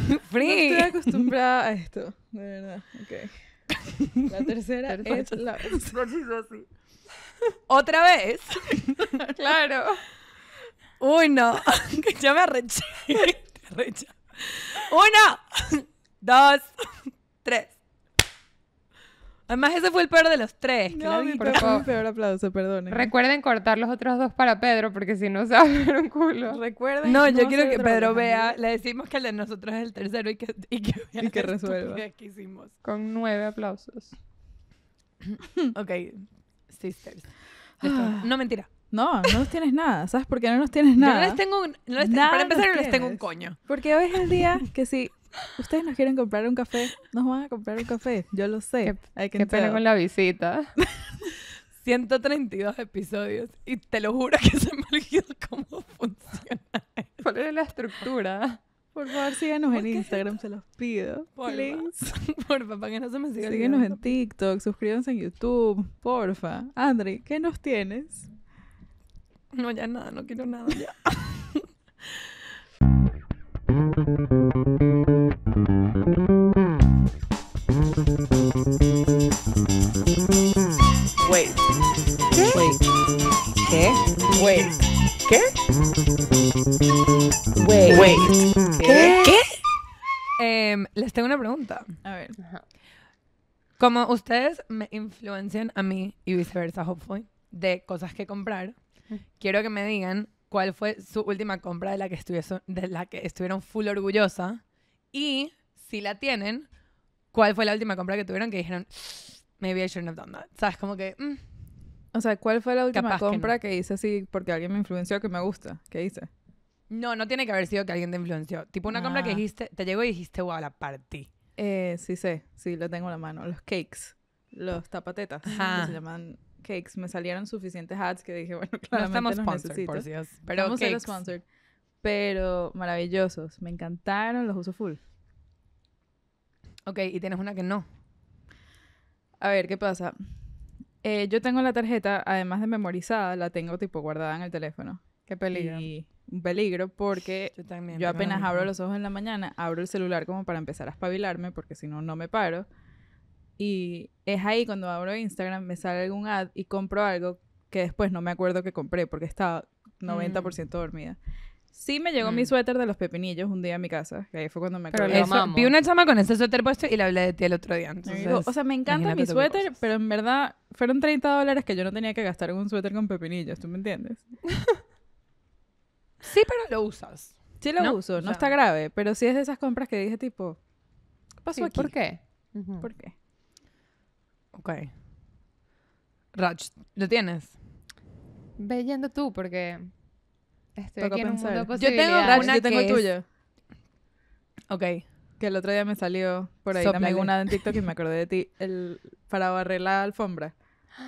No estoy acostumbrada a esto, de verdad. Ok. La tercera es la ¿Otra vez? claro. Uno. ya me arreché. Uno. Dos. Tres. Además, ese fue el peor de los tres. No, mi peor, peor aplauso, perdone. Recuerden cortar los otros dos para Pedro, porque si no se abren un culo. Recuerden. No, yo quiero que Pedro vea, le decimos que el de nosotros es el tercero y que, y que, resuelva. y que resuelva. Que hicimos. Con nueve aplausos. ok, sisters. Ah. no, mentira. No, no nos tienes nada. ¿Sabes por qué no nos tienes nada? Yo no les tengo un, no les para empezar, no les tengo un coño. Porque hoy es el día que sí. Ustedes nos quieren comprar un café, nos van a comprar un café, yo lo sé. Qué, qué pena con la visita. 132 episodios y te lo juro que se me olvidó cómo funciona. ¿Cuál es la estructura? Por favor, síganos en Instagram, se los pido. Por Porfa, para que no se me siga Síguenos en TikTok, suscríbanse en YouTube, porfa. Andri, ¿qué nos tienes? No, ya nada, no quiero nada, ya. Wait. ¿Qué? ¿Qué? ¿Qué? Em, ¿Qué? les tengo una pregunta. A ver. Como ustedes me influencian a mí y viceversa, hopefully, de cosas que comprar, quiero que me digan cuál fue su última compra de la que estuvieron full orgullosa y si la tienen, ¿cuál fue la última compra que tuvieron que dijeron, maybe I shouldn't have done that? ¿Sabes? Como que. Mm. o sea, ¿cuál fue la última compra que, hice así porque alguien me influenció que me gusta? ¿Qué hice? No, no tiene que haber sido que alguien te influenció. Tipo una compra que ah. dijiste, te llegó y dijiste, wow, la partí. Eh, sí sé, sí, lo tengo en la mano. Los cakes, los tapatetas, se llaman cakes. Me salieron suficientes ads que dije, bueno, claramente no estamos sponsored, por Dios. Pero estamos Sponsored pero maravillosos. Me encantaron, los uso full. Ok, y tienes una que no. A ver, ¿qué pasa? Eh, yo tengo la tarjeta, además de memorizada, la tengo tipo guardada en el teléfono. Qué peligro. Y un peligro porque yo, apenas abro los ojos en la mañana, abro el celular como para empezar a espabilarme, porque si no, no me paro. Y es ahí cuando abro Instagram, me sale algún ad y compro algo que después no me acuerdo que compré porque estaba 90% mm. dormida. Sí me llegó mi mm. suéter de los pepinillos un día a mi casa, ahí fue cuando me pero vi una chama con ese suéter puesto y le hablé de ti el otro día. Entonces, o sea, me encanta mi suéter, pero en verdad fueron 30 dólares que yo no tenía que gastar en un suéter con pepinillos, ¿tú me entiendes? sí, pero lo usas. Sí lo uso, no está grave, pero sí es de esas compras que dije tipo, ¿qué pasó aquí? ¿Por qué? ¿Por qué? Ok. Raj, ¿lo tienes? Ve tú, porque Estoy en un mundo Yo tengo una yo tengo que el Ok. Que el otro día me salió por ahí también una en TikTok y me acordé de ti. El, para barrer la alfombra.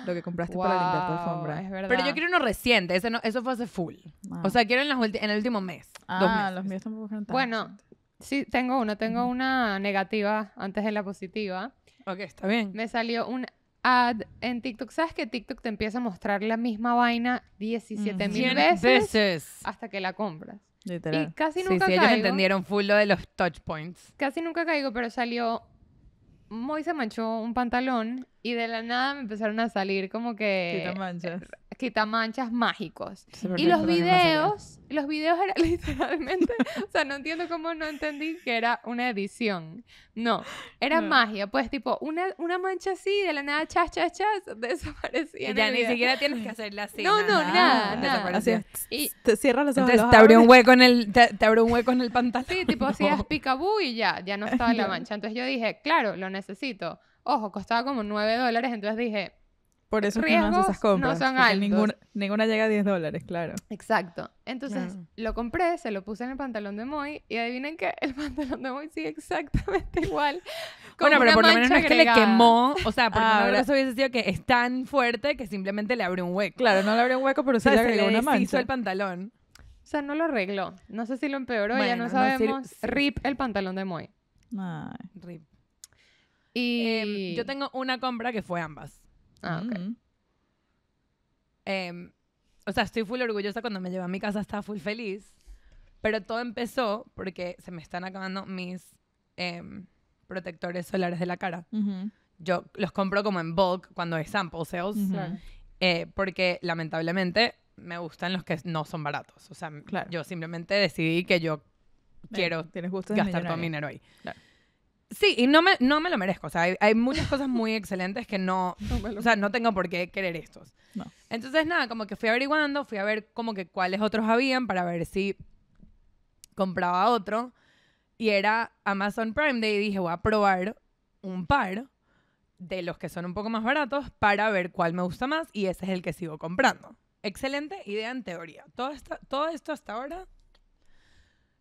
Lo que compraste para limpiar tu alfombra. Es verdad. Pero yo quiero uno reciente, no, eso fue hace full. Ah. O sea, quiero en, las en el último mes. ah, los míos tampoco fueron tan. Bueno, sí, tengo uno. Tengo una negativa antes de la positiva. Ok, está bien. Me salió un ad en TikTok. ¿Sabes que TikTok te empieza a mostrar la misma vaina 17 mil veces, hasta que la compras? Y casi nunca sí, sí, ellos entendieron full lo de los touch points. Casi nunca caigo, pero salió... muy se manchó un pantalón y de la nada me empezaron a salir como que... Manchas manchas mágicos. Y los videos, los videos eran literalmente, o sea, no entiendo cómo no entendí que era una edición. No, era magia, pues tipo una, una mancha así de la nada chas chas chas desaparecía. ya ni siquiera tienes que hacerla así. No, no, nada, y te cierra Entonces te abrió un hueco en el te, un hueco en el pantalón. Sí, tipo hacías no. picabú y ya, ya no estaba la mancha. Entonces yo dije, claro, lo necesito. Ojo, costaba como 9 dólares, entonces dije, por eso que no esas compras. son altos. Ninguna, llega a 10 dólares, claro. Exacto. Entonces lo compré, se lo puse en el pantalón de Moy y adivinen que el pantalón de Moy sigue exactamente igual. bueno, pero por lo menos no es que le quemó. O sea, por ahora eso hubiese sido que es tan fuerte que simplemente le abrió un hueco. Claro, no le abrió un hueco, pero sí le agregó se le una mancha. hizo el pantalón. O sea, no lo arregló. No sé si lo empeoró, ya no, sabemos. Rip el pantalón de Moy. rip. Y em, yo tengo una compra que fue ambas. Ah, em, o sea, estoy full orgullosa cuando me llevé a mi casa, estaba full feliz. Pero todo empezó porque se me están acabando mis eh, protectores solares de la cara. Yo los compro como en bulk cuando hay sample sales. Eh, porque lamentablemente me gustan los que no son baratos. O sea, yo simplemente decidí que yo quiero gastar todo mi dinero ahí. Claro. Sí, y no me, no me lo merezco. O sea, hay, muchas cosas muy excelentes que no, o sea, no tengo por qué querer estos. Entonces, nada, como que fui averiguando, fui a ver como que cuáles otros habían para ver si compraba otro. Y era Amazon Prime Day y dije, voy a probar un par de los que son un poco más baratos para ver cuál me gusta más y ese es el que sigo comprando. Excelente idea en teoría. Todo, esto, todo esto hasta ahora.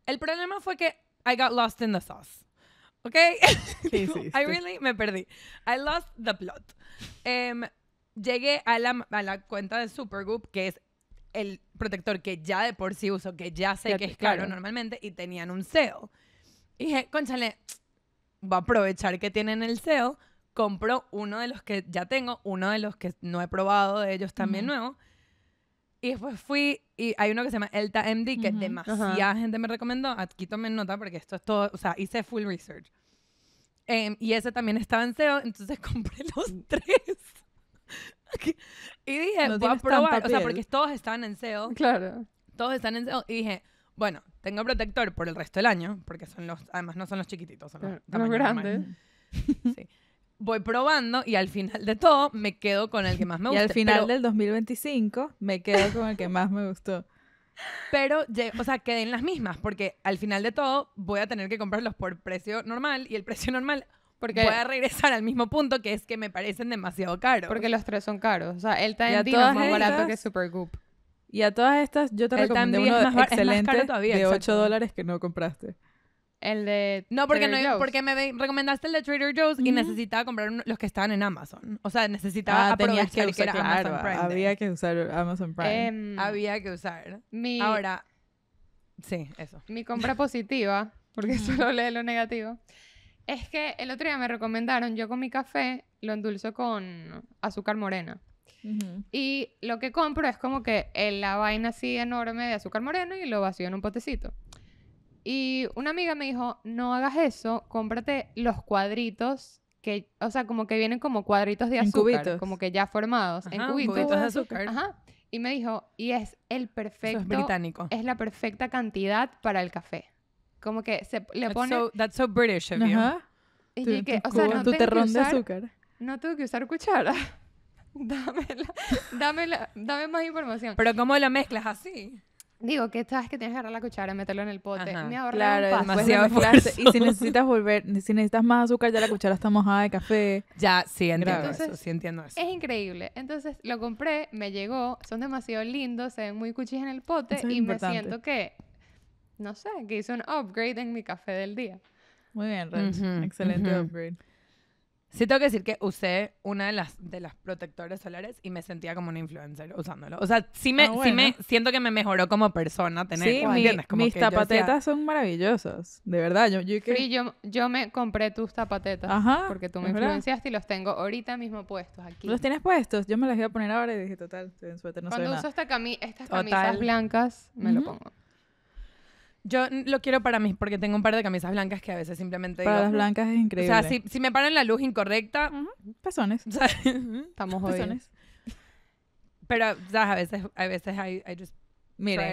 El problema fue que I got lost in the sauce. ¿Ok? I really me perdí. I lost the plot. Em, llegué a la, cuenta de Supergoop, que es el protector que ya de por sí uso, que ya sé que es caro normalmente, y tenían un SEO. Y dije, conchale, voy a aprovechar que tienen el SEO, Compro uno de los que ya tengo, uno de los que no he probado de ellos también nuevo y después fui, y hay uno que se llama Elta MD, que demasiada gente me recomendó. Aquí tomen nota porque esto es todo, o sea, hice full research. Em, y ese también estaba en SEO, entonces compré los mm. tres. y dije, voy a probar, o sea, porque todos estaban en SEO. Claro. Todos están en SEO. Y dije, bueno, tengo protector por el resto del año, porque son los, además no son los chiquititos, son los, los grandes. Sí voy probando y al final de todo me quedo con el que más me gusta. Y al final del 2025 me quedo con el que más me gustó. Pero, o sea, queden las mismas, porque al final de todo voy a tener que comprarlos por precio normal y el precio normal porque voy a regresar al mismo punto que es que me parecen demasiado caros. Porque los tres son caros. O sea, el está en es más barato que Supergoop. Y a todas estas, yo te recomiendo uno más, excelente de 8 dólares que no compraste. El de. No, porque, no, porque me recomendaste el de Trader Joe's y necesitaba comprar los que estaban en Amazon. O sea, necesitaba ah, aprovechar que, Amazon Prime. Había que usar Amazon Prime. Em, había que usar. Mi, Ahora. Sí, eso. Mi compra positiva, porque solo lee lo negativo. Es que el otro día me recomendaron, yo con mi café lo endulzo con azúcar morena. Y lo que compro es como que eh, la vaina así enorme de azúcar moreno y lo vacío en un potecito. Y una amiga me dijo, no hagas eso, cómprate los cuadritos que, o sea, como que vienen como cuadritos de azúcar, como que ya formados, en cubitos. de azúcar. Ajá. Y me dijo, y es el perfecto, es, británico. es la perfecta cantidad para el café. Como que se le pone... that's so British of Ajá. Y tu, que, o sea, no tengo que usar, de azúcar. No tuve que usar cuchara. dame dame más información. Pero ¿cómo lo mezclas así? digo que vez que tienes que agarrar la cuchara, meterlo en el pote. Me ahorra claro, un paso. Demasiado Y si necesitas volver, si necesitas más azúcar, ya la cuchara está mojada de café. Ya, sí, entiendo eso, sí entiendo eso. Es increíble. Entonces lo compré, me llegó, son demasiado lindos, se ven muy cuchis en el pote y me siento que, no sé, que hice un upgrade en mi café del día. Muy bien, Rach. Excelente upgrade. Sí tengo que decir que usé una de las, de las protectores solares y me sentía como una influencer usándolo. O sea, sí me, ah, sí me siento que me mejoró como persona tener. Sí, mis que son maravillosos. De verdad. Yo, yo, yo, me compré tus tapatetas. Ajá, porque tú me influenciaste y los tengo ahorita mismo puestos aquí. ¿Los tienes puestos? Yo me las iba a poner ahora y dije, total, estoy en suéter, no Cuando uso Esta cami estas camisas blancas, me lo pongo. Yo lo quiero para mí porque tengo un par de camisas blancas que a veces simplemente. Para mm". blancas es increíble. O sea, si, me paran la luz incorrecta. Pezones. O sea, Estamos jodidos. Pero, A veces, a veces I, just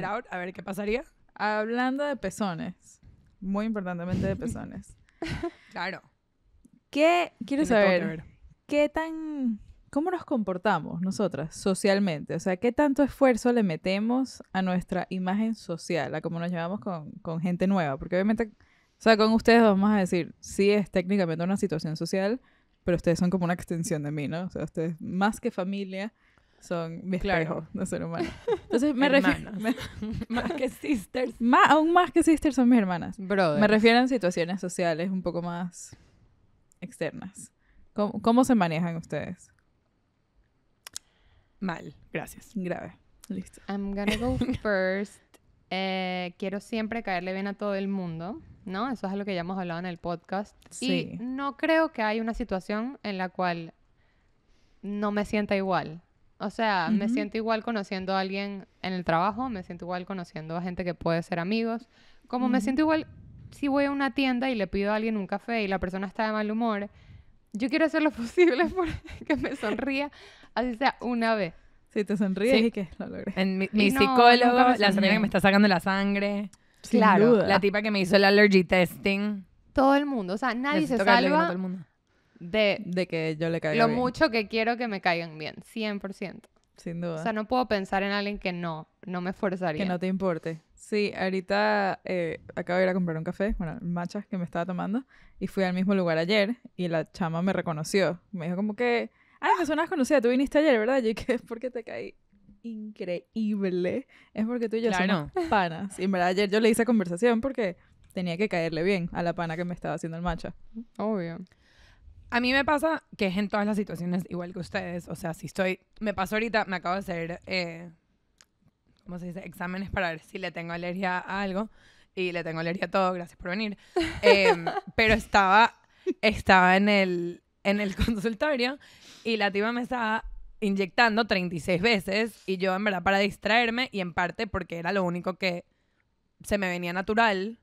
out, a ver qué pasaría. Hablando de pezones, muy importantemente de pezones. claro. ¿Qué? Quiero saber. ¿Qué tan cómo nos comportamos nosotras socialmente, o sea, qué tanto esfuerzo le metemos a nuestra imagen social, a cómo nos llevamos con, con gente nueva, porque obviamente, o sea, con ustedes vamos a decir, sí es técnicamente una situación social, pero ustedes son como una extensión de mí, ¿no? O sea, ustedes más que familia son mis espejo no ser humano. Entonces me refiero... más que sisters. aún más que sisters son mis hermanas. Me refiero a situaciones sociales un poco más externas. ¿Cómo, cómo se manejan ustedes? Mal, gracias. Grave. Listo. I'm gonna go first. Eh, quiero siempre caerle bien a todo el mundo, ¿no? Eso es lo que ya hemos hablado en el podcast. Sí. Y no creo que haya una situación en la cual no me sienta igual. O sea, me siento igual conociendo a alguien en el trabajo, me siento igual conociendo a gente que puede ser amigos, como me siento igual si voy a una tienda y le pido a alguien un café y la persona está de mal humor, yo quiero hacer lo posible por que me sonría. Así sea una vez. Sí, te sonríes y que lo logré. En mi, psicólogo, la señora que me está sacando la sangre. claro. La tipa que me hizo el allergy testing. Todo el mundo. O sea, nadie se salva mundo. De, de que yo le caiga Lo mucho que quiero que me caigan bien. 100%. Sin duda. O sea, no puedo pensar en alguien que no, no me esforzaría. Que no te importe. Sí, ahorita eh, acabo de ir a comprar un café, bueno, machas que me estaba tomando, y fui al mismo lugar ayer y la chama me reconoció. Me dijo como que, Ay, me sonas conocida, tú viniste ayer, ¿verdad? Yo que es porque te caí increíble. Es porque tú y yo somos panas. en verdad ayer yo le hice conversación porque tenía que caerle bien a la pana que me estaba haciendo el macho. Obvio. A mí me pasa que es en todas las situaciones igual que ustedes. O sea, si estoy... Me pasó ahorita, me acabo de hacer... Eh, ¿Cómo se dice? Exámenes para ver si le tengo alergia a algo. Y le tengo alergia a todo. Gracias por venir. Em, pero estaba... Estaba en el en el consultorio y la tía me estaba inyectando 36 veces y yo en verdad para distraerme y en parte porque era lo único que se me venía natural,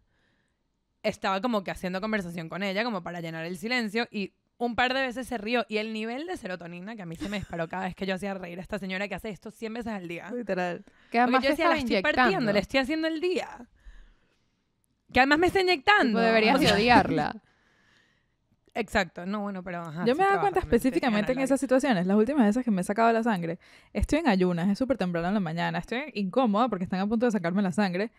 estaba como que haciendo conversación con ella como para llenar el silencio y un par de veces se rió y el nivel de serotonina que a mí se me disparó cada vez que yo hacía reír a esta señora que hace esto 100 veces al día. Literal. Que además yo decía, la estoy partiendo, le estoy haciendo el día. Que además me está inyectando. deberías odiarla. Exacto, no, bueno, pero... yo me he dado cuenta específicamente en esas situaciones, las últimas veces que me he sacado la sangre, estoy en ayunas, es súper temprano en la mañana, estoy incómoda porque están a punto de sacarme la sangre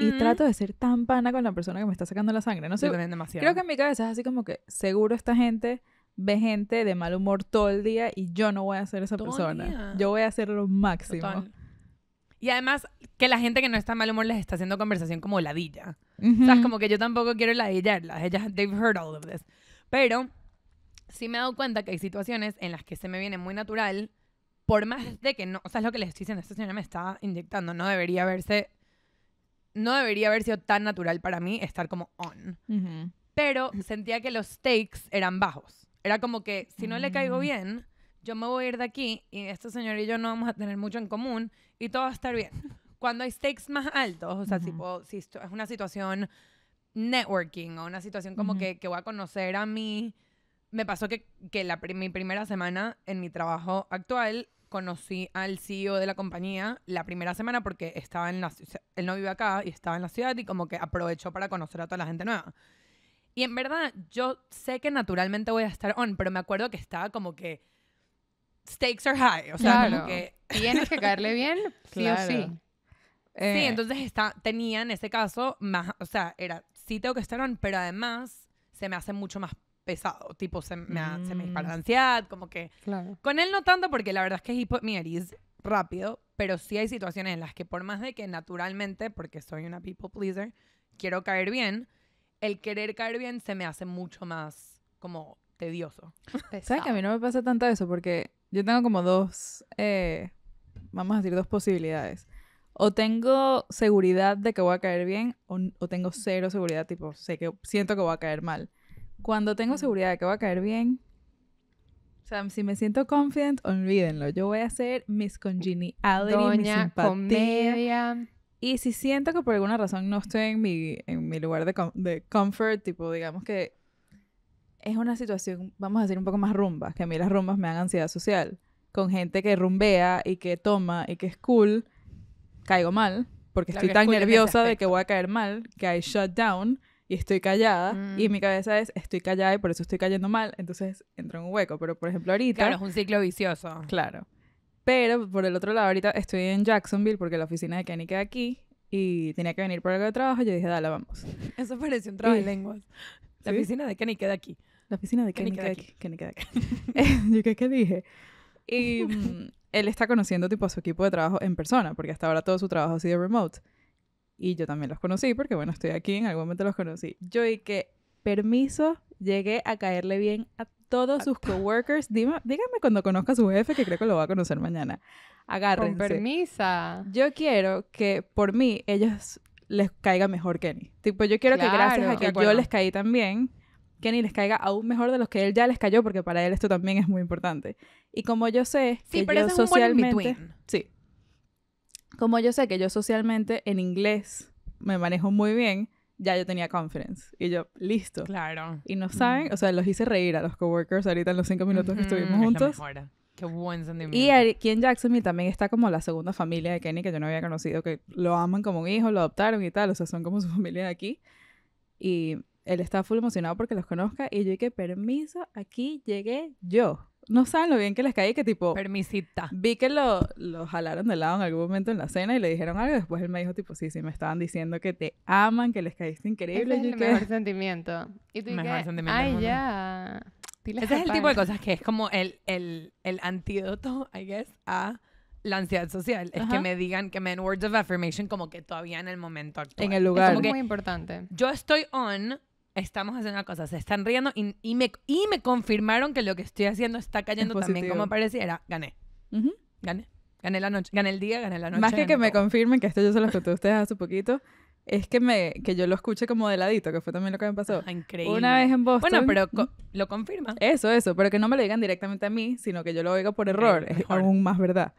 y trato de ser tan pana con la persona que me está sacando la sangre, no sé, creo que en mi cabeza es así como que seguro esta gente ve gente de mal humor todo el día y yo no voy a ser esa persona, yo voy a hacer lo máximo. Y además que la gente que no está mal humor les está haciendo conversación como ladilla. O sea, es como que yo tampoco quiero ladillarlas. Ellas, they've heard all of this. Pero sí me he dado cuenta que hay situaciones en las que se me viene muy natural, por más de que no, o sea, es lo que les estoy diciendo, esta señora me está inyectando, no debería verse, no debería haber sido tan natural para mí estar como on. Pero sentía que los stakes eran bajos. Era como que si no le caigo mm. bien, yo me voy a ir de aquí y este señor y yo no vamos a tener mucho en común y todo va a estar bien. Cuando hay stakes más altos, o sea, si es una situación networking o una situación como que, que, voy a conocer a mí. Me pasó que, que la, mi primera semana en mi trabajo actual conocí al CEO de la compañía la primera semana porque estaba en la él no vive acá y estaba en la ciudad y como que aprovechó para conocer a toda la gente nueva. Y en verdad, yo sé que naturalmente voy a estar on, pero me acuerdo que estaba como que stakes are high, o sea, que tienes que caerle bien, sí o sí. Sí, eh. entonces está, tenía en ese caso más, o sea, era tengo que estar pero además se me hace mucho más pesado, tipo se me, se me dispara la mm. ansiedad, como que... Con él no tanto porque la verdad es que es mi mi rápido, pero sí hay situaciones en las que por más de que naturalmente, porque soy una people pleaser, quiero caer bien, el querer caer bien se me hace mucho más como tedioso. ¿Sabes que a mí no me pasa tanto eso? Porque yo tengo como dos, eh, vamos a decir, dos posibilidades o tengo seguridad de que voy a caer bien o, tengo cero seguridad, tipo, sé que siento que voy a caer mal. Cuando tengo seguridad de que voy a caer bien, o sea, si me siento confident, olvídenlo. Yo voy a ser mis congeniality, Doña mi simpatía. Comedia. Y si siento que por alguna razón no estoy en mi, en mi lugar de, de comfort, tipo, digamos que es una situación, vamos a decir, un poco más rumba, que a mí las rumbas me dan ansiedad social, con gente que rumbea y que toma y que es cool caigo mal, porque estoy tan nerviosa de que voy a caer mal, que hay shut down y estoy callada mm. y mi cabeza es estoy callada y por eso estoy cayendo mal, entonces entro en un hueco, pero por ejemplo ahorita... Claro, es un ciclo vicioso. Claro. Pero por el otro lado, ahorita estoy en Jacksonville porque la oficina de Kenny queda aquí y tenía que venir por algo de trabajo. Y yo dije, dale, vamos. Eso parece un trabajo de lenguas. La oficina de Kenny queda aquí. La oficina de Kenny, queda, aquí. Kenny queda aquí. Eh, yo qué, qué dije. Y, mm, él está conociendo tipo a su equipo de trabajo en persona, porque hasta ahora todo su trabajo ha sido remote. Y yo también los conocí, porque bueno, estoy aquí, en algún momento los conocí. Yo y que, permiso, llegué a caerle bien a todos sus coworkers. Dime, dígame cuando conozca a su jefe, que creo que lo va a conocer mañana. Agárrense. Con permisa. Yo quiero que por mí ellos les caiga mejor que Kenny. Tipo, yo quiero que gracias a que yo les caí también, Kenny les caiga aún mejor de los que él ya les cayó, porque para él esto también es muy importante. Y como yo sé sí, que pero yo socialmente, sí, como yo sé que yo socialmente en inglés me manejo muy bien, ya yo tenía confidence y yo listo. Claro. Y no saben, mm. o sea, los hice reír a los coworkers ahorita en los cinco minutos que estuvimos juntos. Es Qué buen sentimiento. Y aquí en Jacksonville también está como la segunda familia de Kenny que yo no había conocido, que lo aman como un hijo, lo adoptaron y tal, o sea, son como su familia de aquí. Y él está full emocionado porque los conozca y yo dije, permiso, aquí llegué yo. No saben lo bien que les caí, que tipo... Permisita. Vi que lo, lo jalaron de lado en algún momento en la cena y le dijeron algo. Después él me dijo, tipo, sí, sí, me estaban diciendo que te aman, que les caíste increíble. Ese es el sentimiento. Y tú mejor sentimiento Ay, ya. Ese es el tipo de cosas que es como el, el, el antídoto, I guess, a la ansiedad social. Es que me digan, que me words of affirmation como que todavía en el momento actual. En el lugar. Es, como que es muy importante. Yo estoy on, estamos haciendo una cosa, se están riendo y, me, confirmaron que lo que estoy haciendo está cayendo también como pareciera. Gané. Gané. Gané la noche. Gané el día, gané la noche. Más que que me confirmen, que esto yo se lo que a ustedes hace poquito, es que, me, que yo lo escuché como de ladito, que fue también lo que me pasó. Ah, increíble. Una vez en Boston. Bueno, pero lo confirma. Eso, eso. Pero que no me lo digan directamente a mí, sino que yo lo oigo por error. es aún más verdad.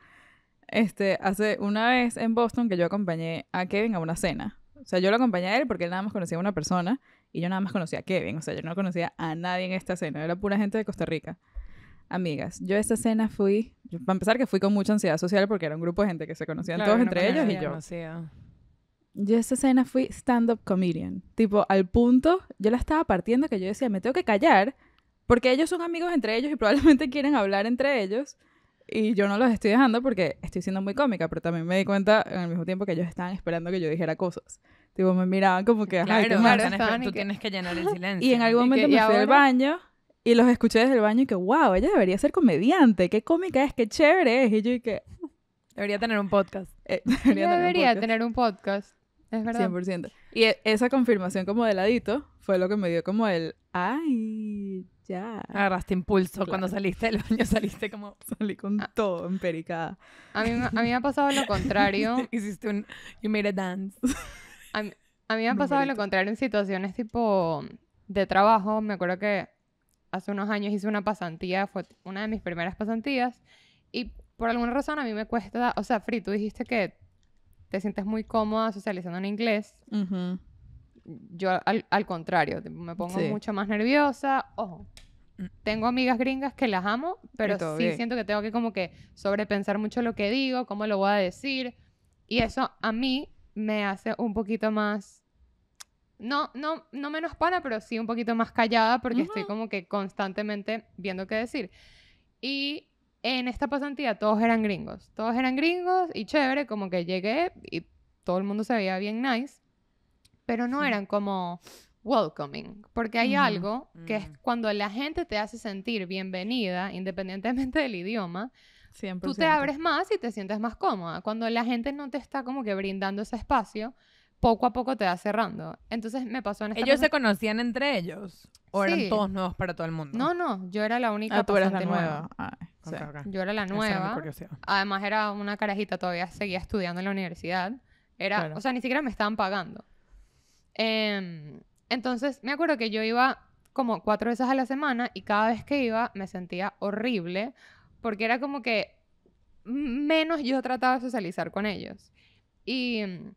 Este, hace una vez en Boston que yo acompañé a Kevin a una cena. O sea, yo lo acompañé a él porque él nada más conocía a una persona y yo nada más conocía a Kevin, o sea, yo no conocía a nadie en esta cena, era pura gente de Costa Rica. Amigas, yo esta escena fui, para empezar que fui con mucha ansiedad social porque era un grupo de gente que se conocían todos entre ellos y yo. Yo esta cena fui stand-up comedian, tipo al punto, yo la estaba partiendo que yo decía, me tengo que callar porque ellos son amigos entre ellos y probablemente quieren hablar entre ellos y yo no los estoy dejando porque estoy siendo muy cómica, pero también me di cuenta en el mismo tiempo que ellos estaban esperando que yo dijera cosas. Tipo, me miraban como que... Claro, tú, claro, tienes que llenar el silencio. Y en algún momento me fui al baño y los escuché desde el baño y que, wow, ella debería ser comediante. Qué cómica es, qué chévere es. Y yo y que... Debería tener un podcast. Eh, debería, tener, un podcast. Es verdad. 100%. Y e, esa confirmación como de ladito fue lo que me dio como el, ay, ya. Agarraste impulso. Cuando saliste del baño saliste como, salí con ah. todo empericada. A mí, a mí me ha pasado lo contrario. Hiciste un, you made a dance. A mí, me ha pasado lo contrario en situaciones tipo de trabajo. Me acuerdo que hace unos años hice una pasantía, fue una de mis primeras pasantías. Y por alguna razón a mí me cuesta, o sea, Free, tú dijiste que te sientes muy cómoda socializando en inglés. Yo al, contrario, me pongo mucho más nerviosa. Ojo, tengo amigas gringas que las amo, pero sí siento que tengo que como que sobrepensar mucho lo que digo, cómo lo voy a decir. Y eso a mí me hace un poquito más. No, no, no menos pana, pero sí un poquito más callada porque estoy como que constantemente viendo qué decir. Y en esta pasantía todos eran gringos. Todos eran gringos y chévere, como que llegué y todo el mundo se veía bien nice, pero no eran como welcoming, porque hay algo que es mm. cuando la gente te hace sentir bienvenida, independientemente del idioma, tú te abres más y te sientes más cómoda. Cuando la gente no te está como que brindando ese espacio, poco a poco te va cerrando. Entonces me pasó en esta ¿Ellos se conocían entre ellos? ¿O eran todos nuevos para todo el mundo? No, no, yo era la única ah, tú eras la nueva. Ah, yo era la nueva. Además era una carajita, todavía seguía estudiando en la universidad. Era, O sea, ni siquiera me estaban pagando. Em, entonces me acuerdo que yo iba como cuatro veces a la semana y cada vez que iba me sentía horrible porque era como que menos yo trataba de socializar con ellos. Y mm,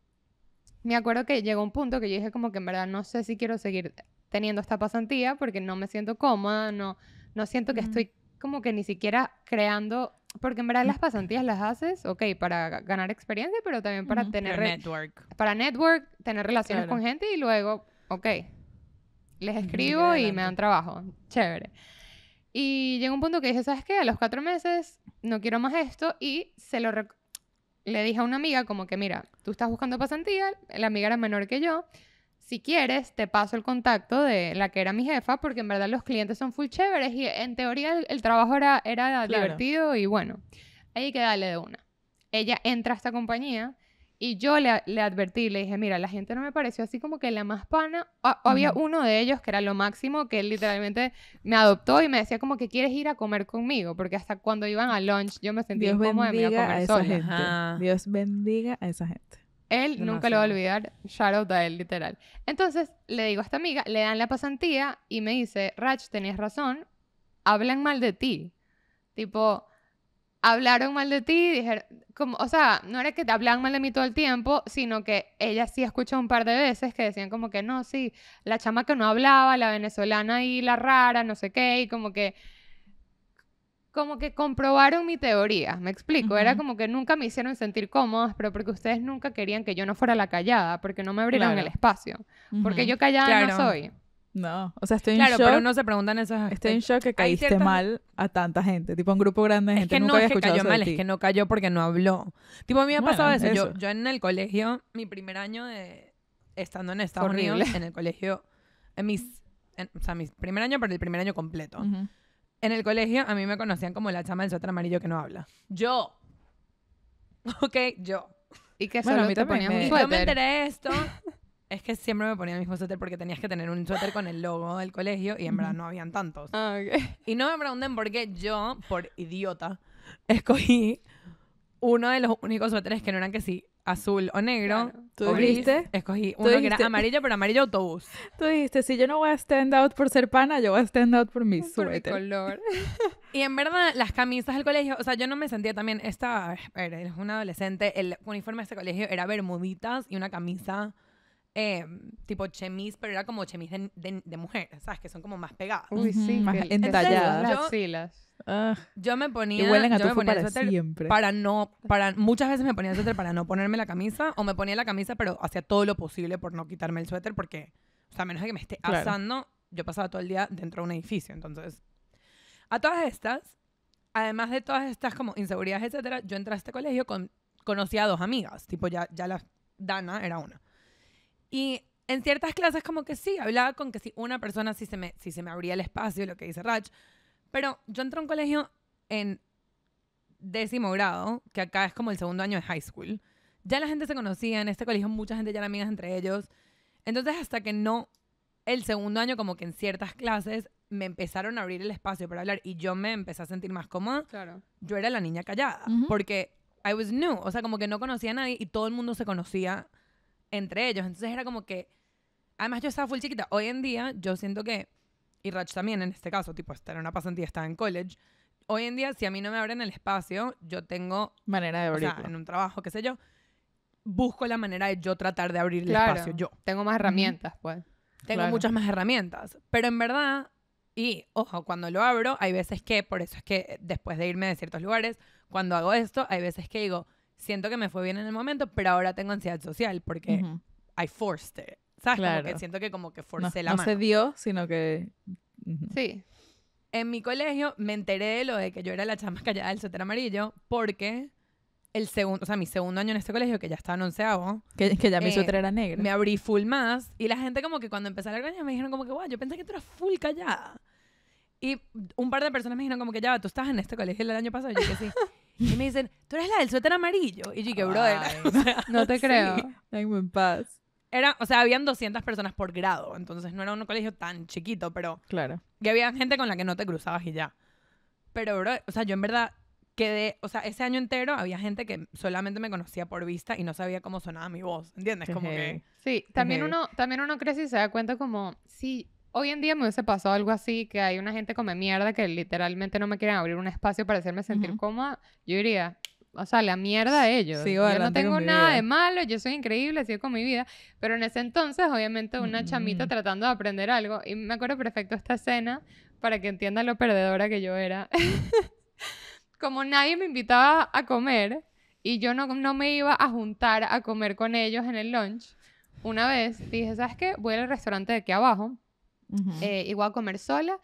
me acuerdo que llegó un punto que yo dije como que en verdad no sé si quiero seguir teniendo esta pasantía porque no me siento cómoda, no, no siento que estoy como que ni siquiera creando, porque en verdad las pasantías las haces, ok, para ganar experiencia, pero también para tener... tener... network. Para network, tener relaciones con gente y luego, ok, les escribo y me dan trabajo, chévere. Y llega un punto que dije, ¿sabes qué? A los cuatro meses no quiero más esto y se lo le dije a una amiga como que, mira, tú estás buscando pasantía, la amiga era menor que yo, si quieres te paso el contacto de la que era mi jefa porque en verdad los clientes son full chéveres y en teoría el, trabajo era, era divertido y bueno, ahí que darle de una. Ella entra a esta compañía y yo le, advertí, le dije, mira, la gente no me pareció así como que la más pana. Ah, había uno de ellos que era lo máximo, que él literalmente me adoptó y me decía como que quieres ir a comer conmigo, porque hasta cuando iban a lunch yo me sentía como de de a comer Gente. Dios bendiga a esa gente. Él nunca lo va a olvidar, shout out a él, literal. Entonces le digo a esta amiga, le dan la pasantía y me dice, Rach, tenías razón, hablan mal de ti. Tipo, hablaron mal de ti, dijeron, como, o sea, no era que te hablaban mal de mí todo el tiempo, sino que ella sí escuchó un par de veces que decían como que no, sí, la chama que no hablaba, la venezolana y la rara, no sé qué, y como que como que comprobaron mi teoría, me explico, era como que nunca me hicieron sentir cómodas, pero porque ustedes nunca querían que yo no fuera la callada, porque no me abrieron el espacio, porque yo callada no soy. No, o sea, estoy claro, en shock. Claro, pero uno se preguntan en aspectos. Estoy en shock que caíste mal a tanta gente, tipo un grupo grande de gente. Es que Nunca no es que cayó mal, es que no cayó porque no habló. Tipo, a mí me ha pasado eso. Yo, yo en el colegio, mi primer año estando en Estados Unidos, en el colegio, en mis, o sea, mi primer año, pero el primer año completo. En el colegio a mí me conocían como la chama del suéter amarillo que no habla. Yo. Ok, yo. Y que bueno, solo a mí te ponías me... un Yo me enteré esto Es que siempre me ponía el mismo suéter porque tenías que tener un suéter con el logo del colegio y en verdad no habían tantos. Ah, y no me pregunten por qué yo, por idiota, escogí uno de los únicos suéteres que no eran que sí azul o negro. ¿Tú o Escogí uno que era amarillo, pero amarillo autobús. Tú dijiste, si yo no voy a stand out por ser pana, yo voy a stand out por mi por suéter. color. y en verdad, las camisas del colegio, o sea, yo no me sentía también, esta, es un adolescente, el uniforme de este colegio era bermuditas y una camisa Em, tipo chemis, pero era como chemis de, de, mujer, ¿sabes? Que son como más pegadas. Uy, sí, más entalladas. Yo, las ah. yo me ponía, yo me ponía para siempre. Para no, para, muchas veces me ponía el suéter para no ponerme la camisa, o me ponía la camisa, pero hacía todo lo posible por no quitarme el suéter, porque, o sea, a menos que me esté asando, yo pasaba todo el día dentro de un edificio. Entonces, a todas estas, además de todas estas como inseguridades, etcétera, yo entré a este colegio con conocí a dos amigas, tipo ya, ya la Dana era una. Y en ciertas clases como que sí, hablaba con que si una persona sí se me, se me abría el espacio, lo que dice Rach. Pero yo entré a un colegio en décimo grado, que acá es como el segundo año de high school. Ya la gente se conocía, en este colegio mucha gente ya era amiga entre ellos. Entonces hasta que no, el segundo año como que en ciertas clases me empezaron a abrir el espacio para hablar y yo me empecé a sentir más cómoda. Claro. Yo era la niña callada, porque I was new, o sea, como que no conocía a nadie y todo el mundo se conocía entre ellos. Entonces era como que, además yo estaba full chiquita. Hoy en día yo siento que, y Rach también en este caso, tipo, estar en una pasantía, estaba en college. Hoy en día, si a mí no me abren el espacio, yo tengo... Manera de abrirlo. O sea, en un trabajo, qué sé yo, busco la manera de yo tratar de abrir el espacio yo. Tengo más herramientas, pues. Tengo muchas más herramientas. Pero en verdad, y ojo, cuando lo abro, hay veces que, por eso es que después de irme de ciertos lugares, cuando hago esto, hay veces que digo, siento que me fue bien en el momento, pero ahora tengo ansiedad social porque I forced it. ¿Sabes? Claro. que siento que como que forcé la mano. No se dio, sino que... Sí. En mi colegio me enteré de lo de que yo era la chama callada del sotero amarillo porque el segundo, o sea, mi segundo año en este colegio, que ya estaba en onceavo. Que, que ya mi eh, suéter era negro. Me abrí full más. Y la gente como que cuando empecé a año me dijeron como que, wow, yo pensé que tú eras full callada. Y un par de personas me dijeron como que, ya, tú estás en este colegio el año pasado. yo que sí. Y me dicen, tú eres la del suéter amarillo. Y yo dije, brother. no te creo. hay en paz. Era, o sea, habían 200 personas por grado, entonces no era un colegio tan chiquito, pero... Claro. Que había gente con la que no te cruzabas y ya. Pero, bro, o sea, yo en verdad quedé, o sea, ese año entero había gente que solamente me conocía por vista y no sabía cómo sonaba mi voz, ¿entiendes? Como que... Sí, también uno, también uno crece y se da cuenta como, sí, hoy en día me hubiese pasado algo así, que hay una gente come mierda que literalmente no me quieren abrir un espacio para hacerme sentir cómoda, yo diría, o sea, la mierda de ellos. yo no tengo nada de malo, yo soy increíble, sigo con mi vida. Pero en ese entonces, obviamente, una chamita mm. tratando de aprender algo. Y me acuerdo perfecto esta escena para que entiendan lo perdedora que yo era. Como nadie me invitaba a comer y yo no, no me iba a juntar a comer con ellos en el lunch, una vez dije, ¿sabes qué? Voy al restaurante de aquí abajo eh, y voy a comer sola.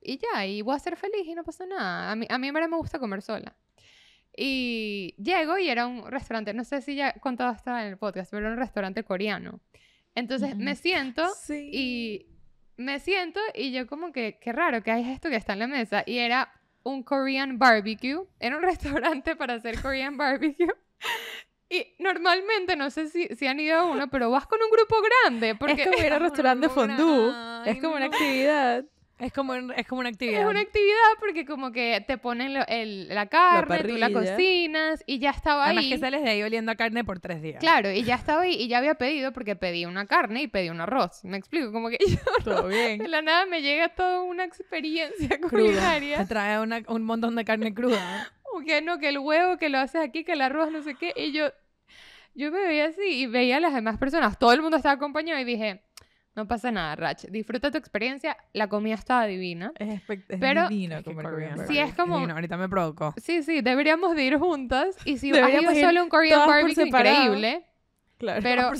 Y ya, y voy a ser feliz y no pasa nada. A mí, a mí me gusta comer sola. Y llego y era un restaurante, no sé si ya contado hasta en el podcast, pero era un restaurante coreano. Entonces me siento y me siento y yo como que, qué raro que hay esto que está en la mesa. Y era un Korean barbecue, era un restaurante para hacer Korean barbecue. Y normalmente, no sé si, han ido a uno, pero vas con un grupo grande. Porque es como ir al restaurante fondue. Es como una actividad. Es como, es como una actividad. Es una actividad porque como que te ponen la carne, tú la cocinas y ya estaba ahí. Además que sales de ahí oliendo a carne por tres días. Claro, y ya estaba ahí y ya había pedido porque pedí una carne y pedí un arroz. Me explico, como que yo todo bien. de la nada me llega toda una experiencia culinaria. trae un montón de carne cruda. O que no, que el huevo que lo haces aquí, que el arroz, no sé qué. Y yo, yo me veía así y veía a las demás personas, todo el mundo estaba acompañado y dije, no pasa nada, Rach, disfruta tu experiencia, la comida estaba divina. Es, pero divino es Sí, es como... ahorita me provocó. Sí, sí, deberíamos de ir juntas y si deberíamos solo un Korean barbecue increíble. Claro, pero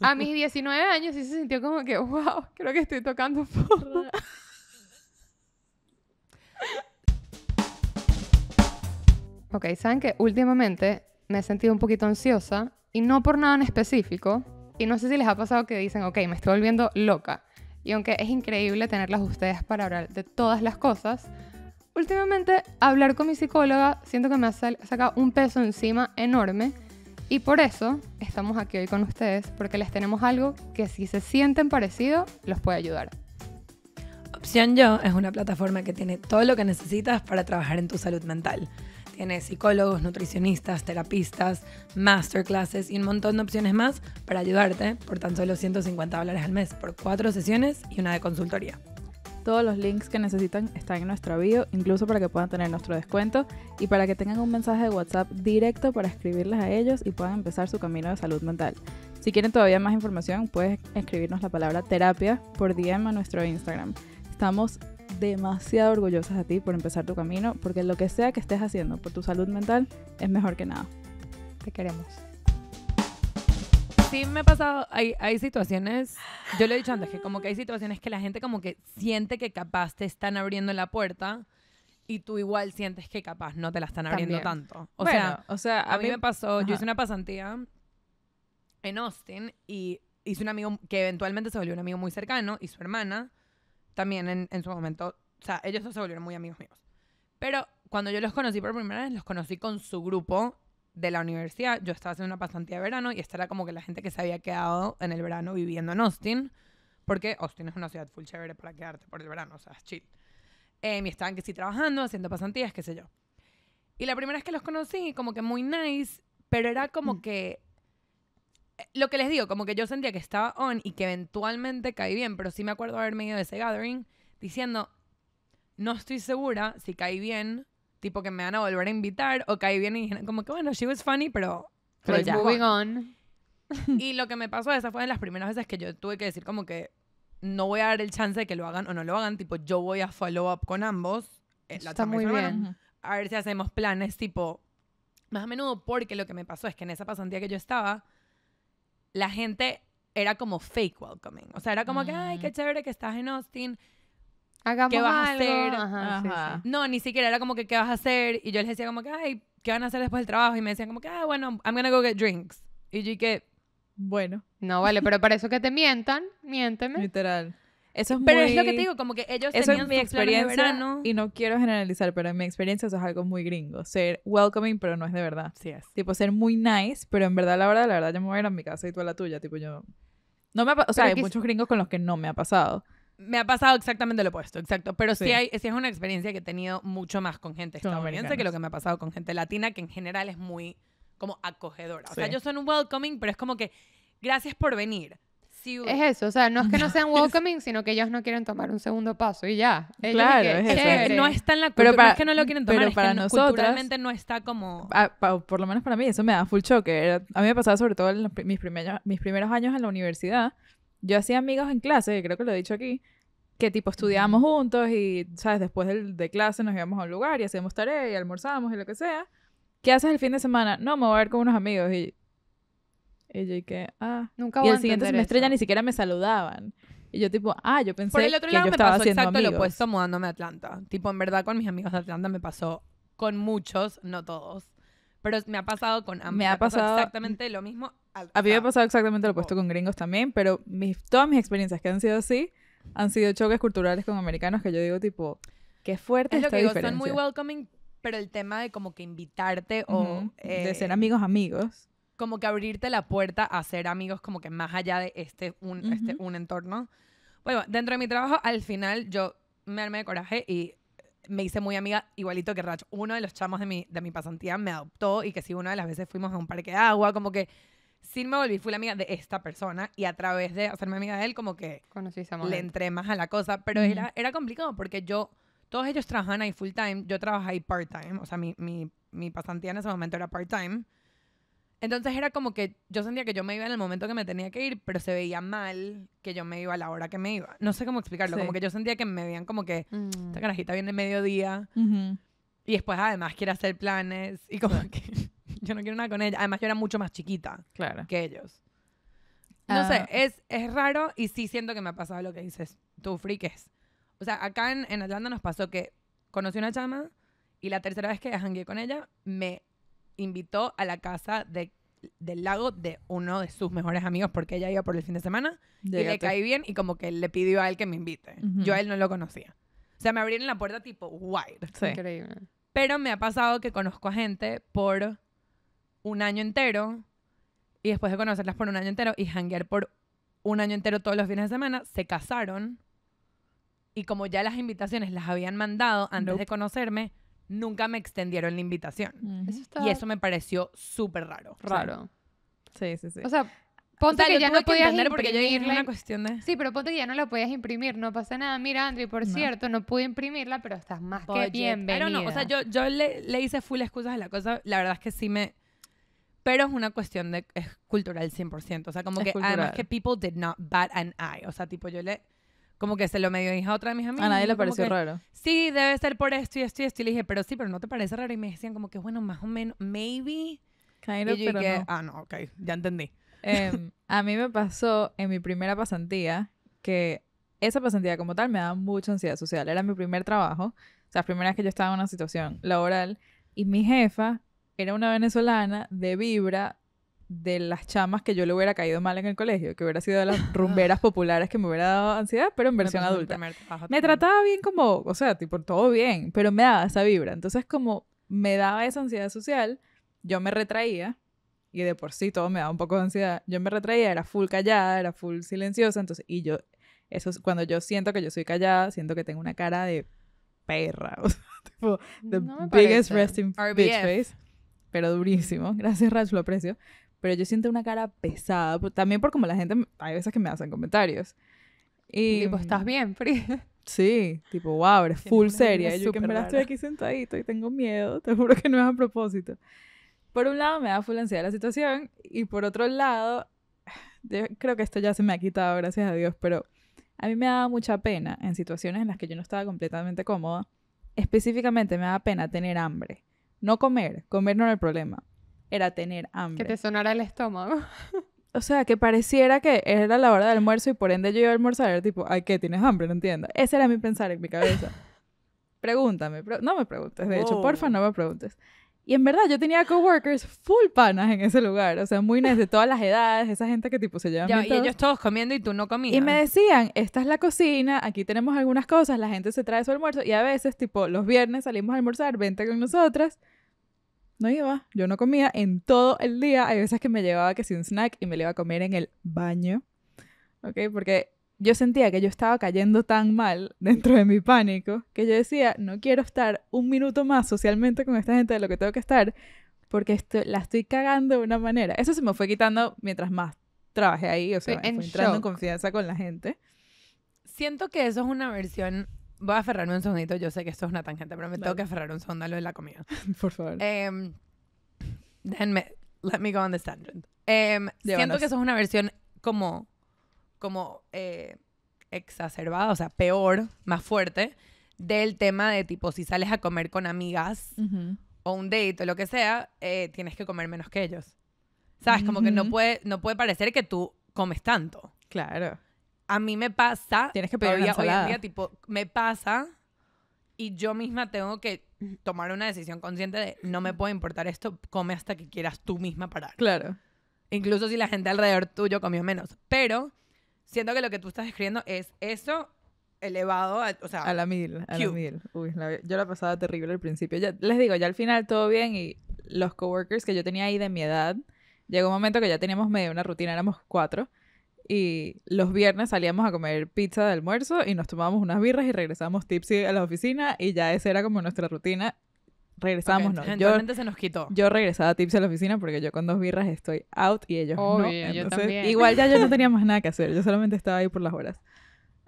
a mis 19 años sí se sintió como que, wow, creo que estoy tocando ok, ¿saben que Últimamente me he sentido un poquito ansiosa y no por nada en específico. Y no sé si les ha pasado que dicen, ok, me estoy volviendo loca. Y aunque es increíble tenerlas ustedes para hablar de todas las cosas, últimamente hablar con mi psicóloga siento que me ha un peso encima enorme. Y por eso estamos aquí hoy con ustedes, porque les tenemos algo que si se sienten parecido, los puede ayudar. Opción Yo es una plataforma que tiene todo lo que necesitas para trabajar en tu salud mental Tienes psicólogos, nutricionistas, terapistas, masterclasses y un montón de opciones más para ayudarte por tan solo 150 dólares al mes por cuatro sesiones y una de consultoría. Todos los links que necesitan están en nuestro video, incluso para que puedan tener nuestro descuento y para que tengan un mensaje de WhatsApp directo para escribirles a ellos y puedan empezar su camino de salud mental. Si quieren todavía más información, puedes escribirnos la palabra terapia por DM a nuestro Instagram. Estamos demasiado orgullosas a ti por empezar tu camino, porque lo que sea que estés haciendo por tu salud mental es mejor que nada. Te queremos. Sí me ha pasado, hay, hay situaciones, yo lo he dicho antes, que como que hay situaciones que la gente como que siente que capaz te están abriendo la puerta y tú igual sientes que capaz no te la están abriendo tanto. O sea, o sea, a, mí, me pasó, yo hice una pasantía en Austin y hice un amigo que eventualmente se volvió un amigo muy cercano y su hermana también en, su momento, o sea, ellos se volvieron muy amigos míos. Pero cuando yo los conocí por primera vez, los conocí con su grupo de la universidad. Yo estaba haciendo una pasantía de verano y esta era como que la gente que se había quedado en el verano viviendo en Austin, porque Austin es una ciudad full chévere para quedarte por el verano, o sea, es chill. Em, y estaban que sí trabajando, haciendo pasantías, qué sé yo. Y la primera vez que los conocí, como que muy nice, pero era como mm. que lo que les digo, como que yo sentía que estaba on y que eventualmente caí bien, pero sí me acuerdo haberme ido de ese gathering diciendo, no estoy segura si caí bien, tipo que me van a volver a invitar, o caí bien y como que bueno, she was funny, pero... Pero, pues ya. Moving on. Y lo que me pasó, esa fue de las primeras veces que yo tuve que decir como que no voy a dar el chance de que lo hagan o no lo hagan, tipo yo voy a follow up con ambos. Eh, está muy bien. a ver si hacemos planes tipo más a menudo, porque lo que me pasó es que en esa pasantía que yo estaba la gente era como fake welcoming. O sea, era como que, ay, qué ah. chévere que estás en Austin. Hagamos No, ni siquiera era como que, ¿qué vas a hacer? Y yo les decía como que, ay, ¿qué van a hacer después del trabajo? Y me decían como que, ah, bueno, I'm gonna go get drinks. Y yo que, bueno. No, vale, pero para eso que te mientan, miénteme. Literal. Eso es pero es lo que te digo, como que ellos eso es mi experiencia, experiencia y no quiero generalizar, pero en mi experiencia eso es algo muy gringo, ser welcoming pero no es de verdad. Sí es. Tipo ser muy nice, pero en verdad la verdad, la verdad yo me voy a ir a mi casa y tú a la tuya, tipo yo no me o sea, hay muchos gringos con los que no me ha pasado. Me ha pasado exactamente lo opuesto, exacto. Pero sí, hay, es una experiencia que he tenido mucho más con gente estadounidense que lo que me ha pasado con gente latina, que en general es muy como acogedora. O sea, yo soy un welcoming, pero es como que gracias por venir es eso, o sea, no es que no, sean welcoming, sino que ellos no quieren tomar un segundo paso y ya. claro, es eso. no está en la cultura, pero es que no lo quieren tomar, pero es para que realmente culturalmente no está como... Ah, por lo menos para mí, eso me da full choque. A mí me pasaba sobre todo en mis, primeros, mis primeros años en la universidad, yo hacía amigos en clase, creo que lo he dicho aquí, que tipo estudiábamos juntos y, ¿sabes? Después de, de clase nos íbamos a un lugar y hacíamos tarea y almorzábamos y lo que sea. ¿Qué haces el fin de semana? No, me voy a ver con unos amigos y y yo ah. Nunca Y el siguiente entender semestre ya ni siquiera me saludaban. Y yo tipo, ah, yo pensé Por el otro lado me estaba pasó haciendo lo opuesto mudándome a Atlanta. Tipo, en verdad con mis amigos de Atlanta me pasó con muchos, no todos. Pero me ha pasado con Me ha pasado- exactamente lo mismo. A mí me ha pasado exactamente lo opuesto con gringos también, pero mis, todas mis experiencias que han sido así han sido choques culturales con americanos que yo digo tipo, qué fuerte Es lo que digo, son muy welcoming, pero el tema de como que invitarte o... de ser eh, amigos amigos como que abrirte la puerta a ser amigos como que más allá de este un, este un entorno. Bueno, dentro de mi trabajo, al final yo me armé de coraje y me hice muy amiga, igualito que Rach. Uno de los chamos de mi, de mi pasantía me adoptó y que sí, una de las veces fuimos a un parque de agua, como que sin me volví fui la amiga de esta persona y a través de hacerme amiga de él, como que Conocí le entré más a la cosa, pero era, era complicado porque yo, todos ellos trabajaban ahí full time, yo trabajaba ahí part time, o sea, mi, mi, mi pasantía en ese momento era part time. Entonces era como que yo sentía que yo me iba en el momento que me tenía que ir, pero se veía mal que yo me iba a la hora que me iba. No sé cómo explicarlo, como que yo sentía que me veían como que esta mm. carajita viene mediodía y después además quiere hacer planes y como que yo no quiero nada con ella. Además yo era mucho más chiquita claro. que ellos. No ah. sé, es, es raro y sí siento que me ha pasado lo que dices tú, friques. O sea, acá en, Atlanta nos pasó que conocí una chama y la tercera vez que jangué con ella me invitó a la casa de, del lago de uno de sus mejores amigos porque ella iba por el fin de semana y le caí bien y como que le pidió a él que me invite. Yo a él no lo conocía. O sea, me abrieron la puerta tipo wild Sí. Increíble. Pero me ha pasado que conozco a gente por un año entero y después de conocerlas por un año entero y hanguear por un año entero todos los fines de semana, se casaron y como ya las invitaciones las habían mandado antes de conocerme, nunca me extendieron la invitación. Y eso me pareció súper raro. Raro. Sí, sí, sí. O sea, ponte que ya no podías Porque una cuestión de... Sí, pero ponte que ya no la podías imprimir, no pasa nada. Mira, Andri, por cierto, no pude imprimirla, pero estás más que bienvenida. Pero no, o sea, yo, yo le, le, hice full excusas a la cosa, la verdad es que sí me... Pero es una cuestión de... es cultural 100%, o sea, como que además que people did not bat an eye, o sea, tipo yo le como que se lo medio dije a otra de mis amigas. A nadie le pareció raro. Sí, debe ser por esto y esto y esto. Y le dije, pero sí, pero no te parece raro. Y me decían como que, bueno, más o menos, maybe. pero no. ah, no, ok, ya entendí. Em, a mí me pasó en mi primera pasantía que esa pasantía como tal me daba mucha ansiedad social. Era mi primer trabajo. O sea, la primera vez que yo estaba en una situación laboral. Y mi jefa era una venezolana de vibra de las chamas que yo le hubiera caído mal en el colegio, que hubiera sido de las rumberas populares que me hubiera dado ansiedad, pero en versión adulta. me trataba bien como, o sea, tipo, todo bien, pero me daba esa vibra. Entonces, como me daba esa ansiedad social, yo me retraía, y de por sí todo me daba un poco de ansiedad, yo me retraía, era full callada, era full silenciosa, entonces, y yo, eso es cuando yo siento que yo soy callada, siento que tengo una cara de perra, tipo, the biggest resting bitch face, pero durísimo, gracias Rach, lo aprecio, pero yo siento una cara pesada, también por como la gente, hay veces que me hacen comentarios. Y tipo, estás mm, bien, Frida. Sí, tipo, wow, eres full seria. Yo que me la estoy aquí sentadito y tengo miedo, te juro que no es a propósito. Por un lado me da full la situación y por otro lado, creo que esto ya se me ha quitado, gracias a Dios, pero a mí me daba mucha pena en situaciones en las que yo no estaba completamente cómoda. Específicamente me daba pena tener hambre. No comer, comer no era el problema, era tener hambre. Que te sonara el estómago. O sea, que pareciera que era la hora del almuerzo y por ende yo iba a almorzar, tipo, ay, ¿qué? ¿Tienes hambre? No entiendo. Ese era mi pensar en mi cabeza. Pregúntame, no me preguntes, de hecho, porfa, no me preguntes. Y en verdad yo tenía coworkers full panas en ese lugar, o sea, muy de todas las edades, esa gente que tipo se lleva. Ya, y ellos todos comiendo y tú no comías. Y me decían, esta es la cocina, aquí tenemos algunas cosas, la gente se trae su almuerzo y a veces tipo los viernes salimos a almorzar, vente con nosotras no iba, yo no comía en todo el día. Hay veces que me llevaba que si un snack y me lo iba a comer en el baño, ¿ok? Porque yo sentía que yo estaba cayendo tan mal dentro de mi pánico que yo decía, no quiero estar un minuto más socialmente con esta gente de lo que tengo que estar porque esto la estoy cagando de una manera. Eso se me fue quitando mientras más trabajé ahí, o sea, entrando en confianza con la gente. Siento que eso es una versión Voy a aferrarme un segundito. Yo sé que esto es una tangente, pero me tengo que aferrar un segundo a lo de la comida. Por favor. Em, déjenme, let me go on the tangent. Em, siento que eso es una versión como, como eh, exacerbada, o sea, peor, más fuerte, del tema de tipo, si sales a comer con amigas o un date o lo que sea, eh, tienes que comer menos que ellos. ¿Sabes? Como que no puede, no puede parecer que tú comes tanto. Claro. A mí me pasa. Tienes que pedir hoy, día, tipo, me pasa y yo misma tengo que tomar una decisión consciente de no me puede importar esto, come hasta que quieras tú misma parar. Claro. Incluso si la gente alrededor tuyo comió menos. Pero siento que lo que tú estás escribiendo es eso elevado a, o sea, a la mil, a la mil. Uy, la, yo la pasaba terrible al principio. Ya, les digo, ya al final todo bien y los coworkers que yo tenía ahí de mi edad, llegó un momento que ya teníamos medio una rutina, éramos cuatro y los viernes salíamos a comer pizza de almuerzo y nos tomábamos unas birras y regresábamos tipsy a la oficina y ya esa era como nuestra rutina. Regresábamos, okay. no. Yo, se nos quitó. Yo regresaba tipsy a la oficina porque yo con dos birras estoy out y ellos no. Entonces, yo también. Igual ya yo no tenía más nada que hacer, yo solamente estaba ahí por las horas.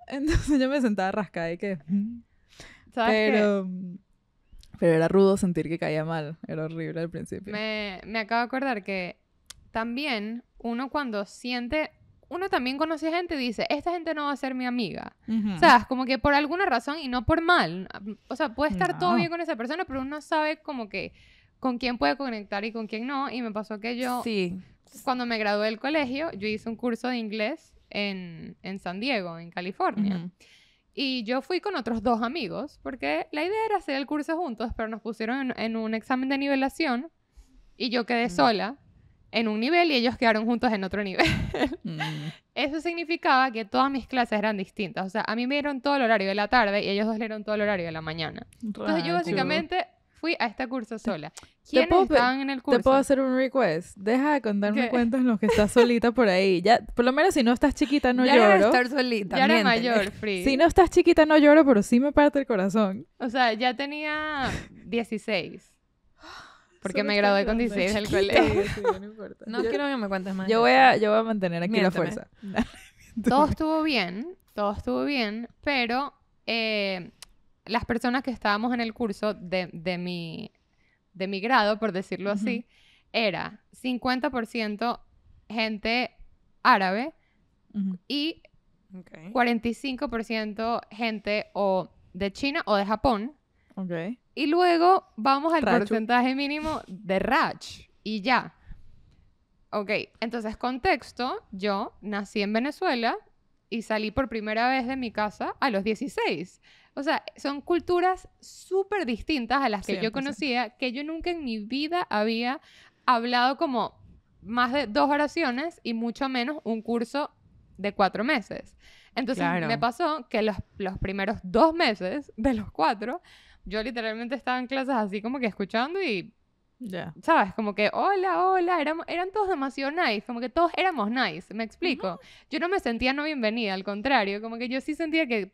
Entonces yo me sentaba rascada y que... Mm. ¿Sabes pero, qué? Mm, pero era rudo sentir que caía mal, era horrible al principio. Me, me acabo de acordar que también uno cuando siente uno también conoce gente y dice, esta gente no va a ser mi amiga. O sea, como que por alguna razón y no por mal. O sea, puede estar todo bien con esa persona, pero uno sabe como que con quién puede conectar y con quién no. Y me pasó que yo, sí. cuando me gradué del colegio, yo hice un curso de inglés en, San Diego, en California. Y yo fui con otros dos amigos, porque la idea era hacer el curso juntos, pero nos pusieron en un examen de nivelación y yo quedé mm. sola en un nivel y ellos quedaron juntos en otro nivel. Mm. Eso significaba que todas mis clases eran distintas. O sea, a mí me dieron todo el horario de la tarde y ellos dos le dieron todo el horario de la mañana. Entonces yo básicamente fui a este curso sola. ¿Quiénes puedo, estaban en el curso? Te puedo hacer un request. Deja de contarme cuentas cuentos en los que estás solita por ahí. Ya, por lo menos si no estás chiquita no ya lloro. Ya estar solita. Ya era mayor, Free. Si no estás chiquita no lloro, pero sí me parte el corazón. O sea, ya tenía 16. Porque me gradué con 16 del colegio. no quiero que me cuentes más. Yo voy a, mantener aquí la fuerza. todo estuvo bien, todo estuvo bien, pero eh, las personas que estábamos en el curso de, mi, de mi grado, por decirlo así, era 50% gente árabe y 45% gente o de China o de Japón. Y luego vamos al porcentaje mínimo de Rach. Y ya. Ok, entonces contexto, yo nací en Venezuela y salí por primera vez de mi casa a los 16. O sea, son culturas súper distintas a las que yo conocía, que yo nunca en mi vida había hablado como más de dos oraciones y mucho menos un curso de cuatro meses. Entonces me pasó que los, los primeros dos meses de los cuatro yo literalmente estaba en clases así como que escuchando y ya ¿Sabes? Como que, hola, hola, eran, eran todos demasiado nice, como que todos éramos nice, me explico. Yo no me sentía no bienvenida, al contrario, como que yo sí sentía que,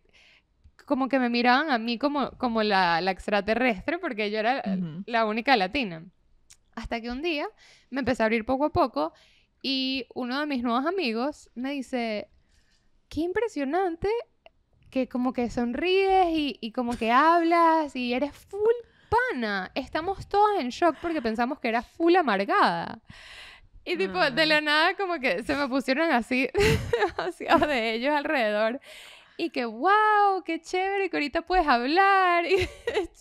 como que me miraban a mí como, como la, la extraterrestre, porque yo era la única latina. Hasta que un día me empecé a abrir poco a poco y uno de mis nuevos amigos me dice, qué impresionante que como que sonríes y, y como que hablas y eres full pana. Estamos todas en shock porque pensamos que era full amargada. Y tipo, de la ah. nada como que se me pusieron así demasiado de ellos alrededor. Y que, wow, qué chévere, que ahorita puedes hablar. Y,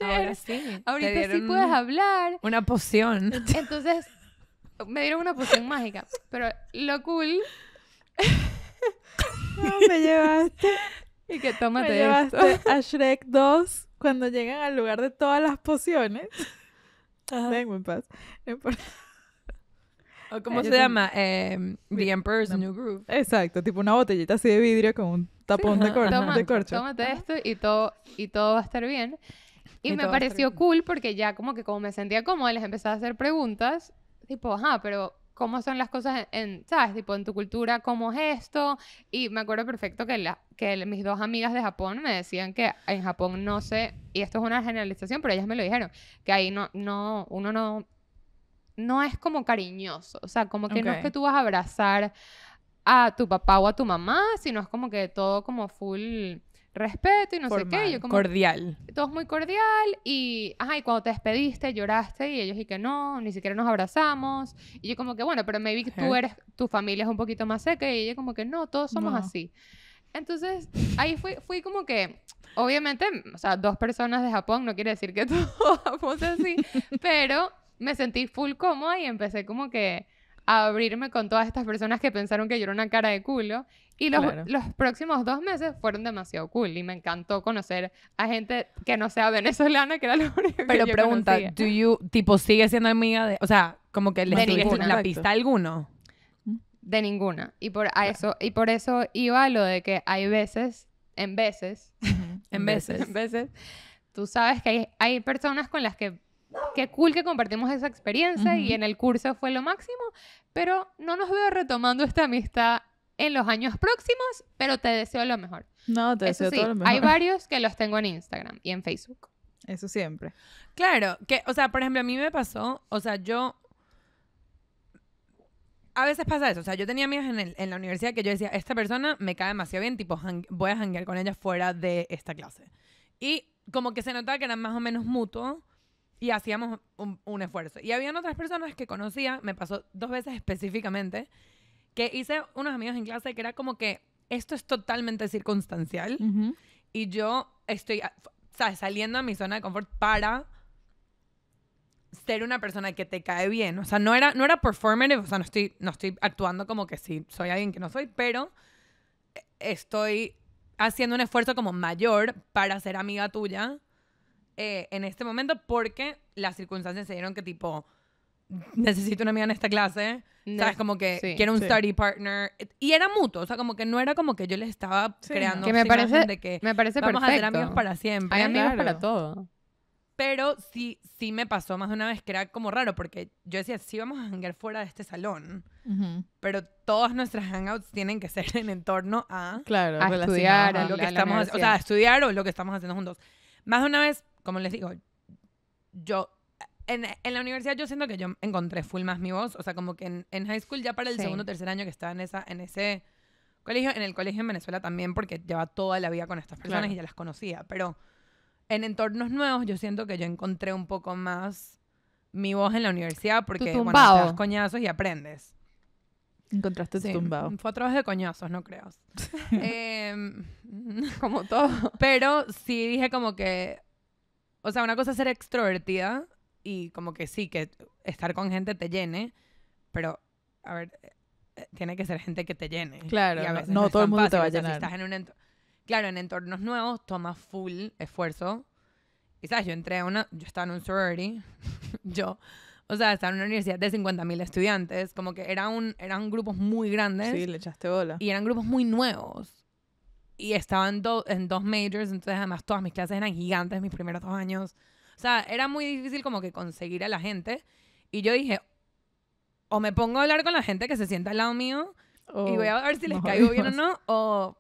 Ahora sí. Ahorita sí puedes hablar. Una poción. Entonces, me dieron una poción mágica. Pero lo cool... no, me llevaste. Y que tómate Me a Shrek 2 cuando llegan al lugar de todas las pociones. Vengo en paz. O cómo eh, se llama, em, The Emperor's New Groove. Exacto, tipo una botellita así de vidrio con un tapón de, corcho. Tómate esto y todo, y todo va a estar bien. Y, me pareció cool porque ya como que como me sentía cómoda, les empezaba a hacer preguntas, tipo, ajá, pero cómo son las cosas en, ¿sabes? Tipo, en tu cultura, cómo es esto. Y me acuerdo perfecto que, la, que mis dos amigas de Japón me decían que en Japón no sé, y esto es una generalización, pero ellas me lo dijeron, que ahí no, no, uno no, no es como cariñoso. O sea, como que no es que tú vas a abrazar a tu papá o a tu mamá, sino es como que todo como full respeto y no sé qué. Yo como, cordial. Todo muy cordial y, ajá, y cuando te despediste lloraste y ellos y que no, ni siquiera nos abrazamos. Y yo como que, bueno, pero maybe tú eres, tu familia es un poquito más seca y ella como que no, todos somos así. Entonces, ahí fui, fui como que, obviamente, o sea, dos personas de Japón no quiere decir que todos somos así, pero me sentí full cómoda y empecé como que a abrirme con todas estas personas que pensaron que yo era una cara de culo y los, los, próximos dos meses fueron demasiado cool y me encantó conocer a gente que no sea venezolana, que era lo único Pero que yo pregunta, do you, tipo, sigue siendo amiga de, o sea, como que le sigues la pista a alguno? De ninguna. Y por, a eso, y por eso iba lo de que hay veces, en veces, en veces, en veces, tú sabes que hay, hay personas con las que qué cool que compartimos esa experiencia y en el curso fue lo máximo, pero no nos veo retomando esta amistad en los años próximos, pero te deseo lo mejor. No, te Eso deseo todo lo mejor. Hay varios que los tengo en Instagram y en Facebook. Eso siempre. Claro, que, o sea, por ejemplo, a mí me pasó, o sea, yo a veces pasa eso. O sea, yo tenía amigas en, la universidad que yo decía, esta persona me cae demasiado bien, tipo, voy a janguear con ella fuera de esta clase. Y como que se notaba que eran más o menos mutuos y hacíamos un, un esfuerzo. Y habían otras personas que conocía, me pasó dos veces específicamente, que hice unos amigos en clase que era como que esto es totalmente circunstancial y yo estoy saliendo a mi zona de confort para ser una persona que te cae bien. O sea, no era, no era performative, o sea, no estoy, no estoy actuando como que sí, soy alguien que no soy, pero e, estoy haciendo un esfuerzo como mayor para ser amiga tuya eh, en este momento porque las circunstancias se dieron que tipo necesito una amiga en esta clase. ¿Sabes? Como que quiero un study partner. Y era mutuo, o sea, como que no era como que yo les estaba creando que me parece, de que me parece vamos a ser amigos para siempre. Hay amigos para todo. Pero sí, sí me pasó más de una vez que era como raro, porque yo decía, sí vamos a hangar fuera de este salón, pero todas nuestras hangouts tienen que ser en entorno a, claro, a estudiar, lo que estamos, o sea, a estudiar o lo que estamos haciendo juntos. Más de una vez, como les digo, yo en, en, la universidad yo siento que yo encontré full más mi voz. O sea, como que en, high school ya para el segundo o tercer año que estaba en, esa, en ese colegio, en el colegio en Venezuela también, porque lleva toda la vida con estas personas y ya las conocía. Pero en entornos nuevos yo siento que yo encontré un poco más mi voz en la universidad porque, bueno, te das coñazos y aprendes. Encontraste sí, tumbado. Fue a de coñazos, no creas. Em, como todo. Pero sí dije como que, o sea, una cosa es ser extrovertida y como que sí, que estar con gente te llene, pero a ver, eh, tiene que ser gente que te llene. Claro, no, todo el mundo te va a llenar. en claro, en entornos nuevos toma full esfuerzo. Quizás yo entré a una, yo estaba en un sorority, yo, o sea, estaba en una universidad de 50.000 estudiantes, como que era un, eran grupos muy grandes. Sí, le echaste bola. Y eran grupos muy nuevos. Y estaban en dos majors, entonces además todas mis clases eran gigantes mis primeros dos años. O sea, era muy difícil como que conseguir a la gente. Y yo dije, o me pongo a hablar con la gente que se sienta al lado mío y oh, voy a ver si les caigo bien o no, o...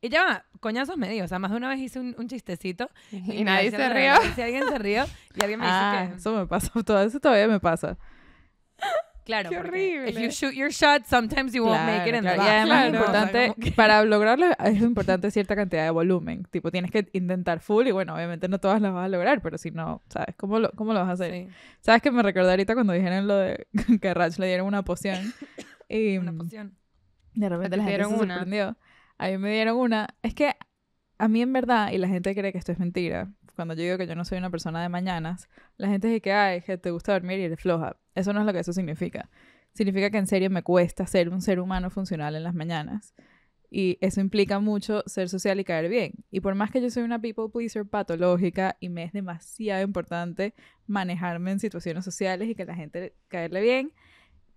Y ya coñazos me dio. O sea, más de una vez hice un, chistecito. Y, nadie se rió. Si alguien se rió y alguien me dijo ah, que... eso me pasa. Todo eso todavía me pasa. Claro, Qué horrible. If you shoot your shot, sometimes you won't make it. in claro, importante, para lograrlo es importante cierta cantidad de volumen. Tipo, tienes que intentar full y bueno, obviamente no todas las vas a lograr, pero si no, ¿sabes? ¿Cómo lo, cómo lo vas a hacer? ¿Sabes que me recordé ahorita cuando dijeron lo de que a le dieron una poción? Y, una mm, poción. De repente la gente se una. sorprendió. A mí me dieron una. Es que a mí en verdad, y la gente cree que esto es mentira, cuando yo digo que yo no soy una persona de mañanas, la gente dice que, ay, que te gusta dormir y eres floja. Eso no es lo que eso significa. Significa que en serio me cuesta ser un ser humano funcional en las mañanas. Y eso implica mucho ser social y caer bien. Y por más que yo soy una people pleaser patológica y me es demasiado importante manejarme en situaciones sociales y que la gente caerle bien,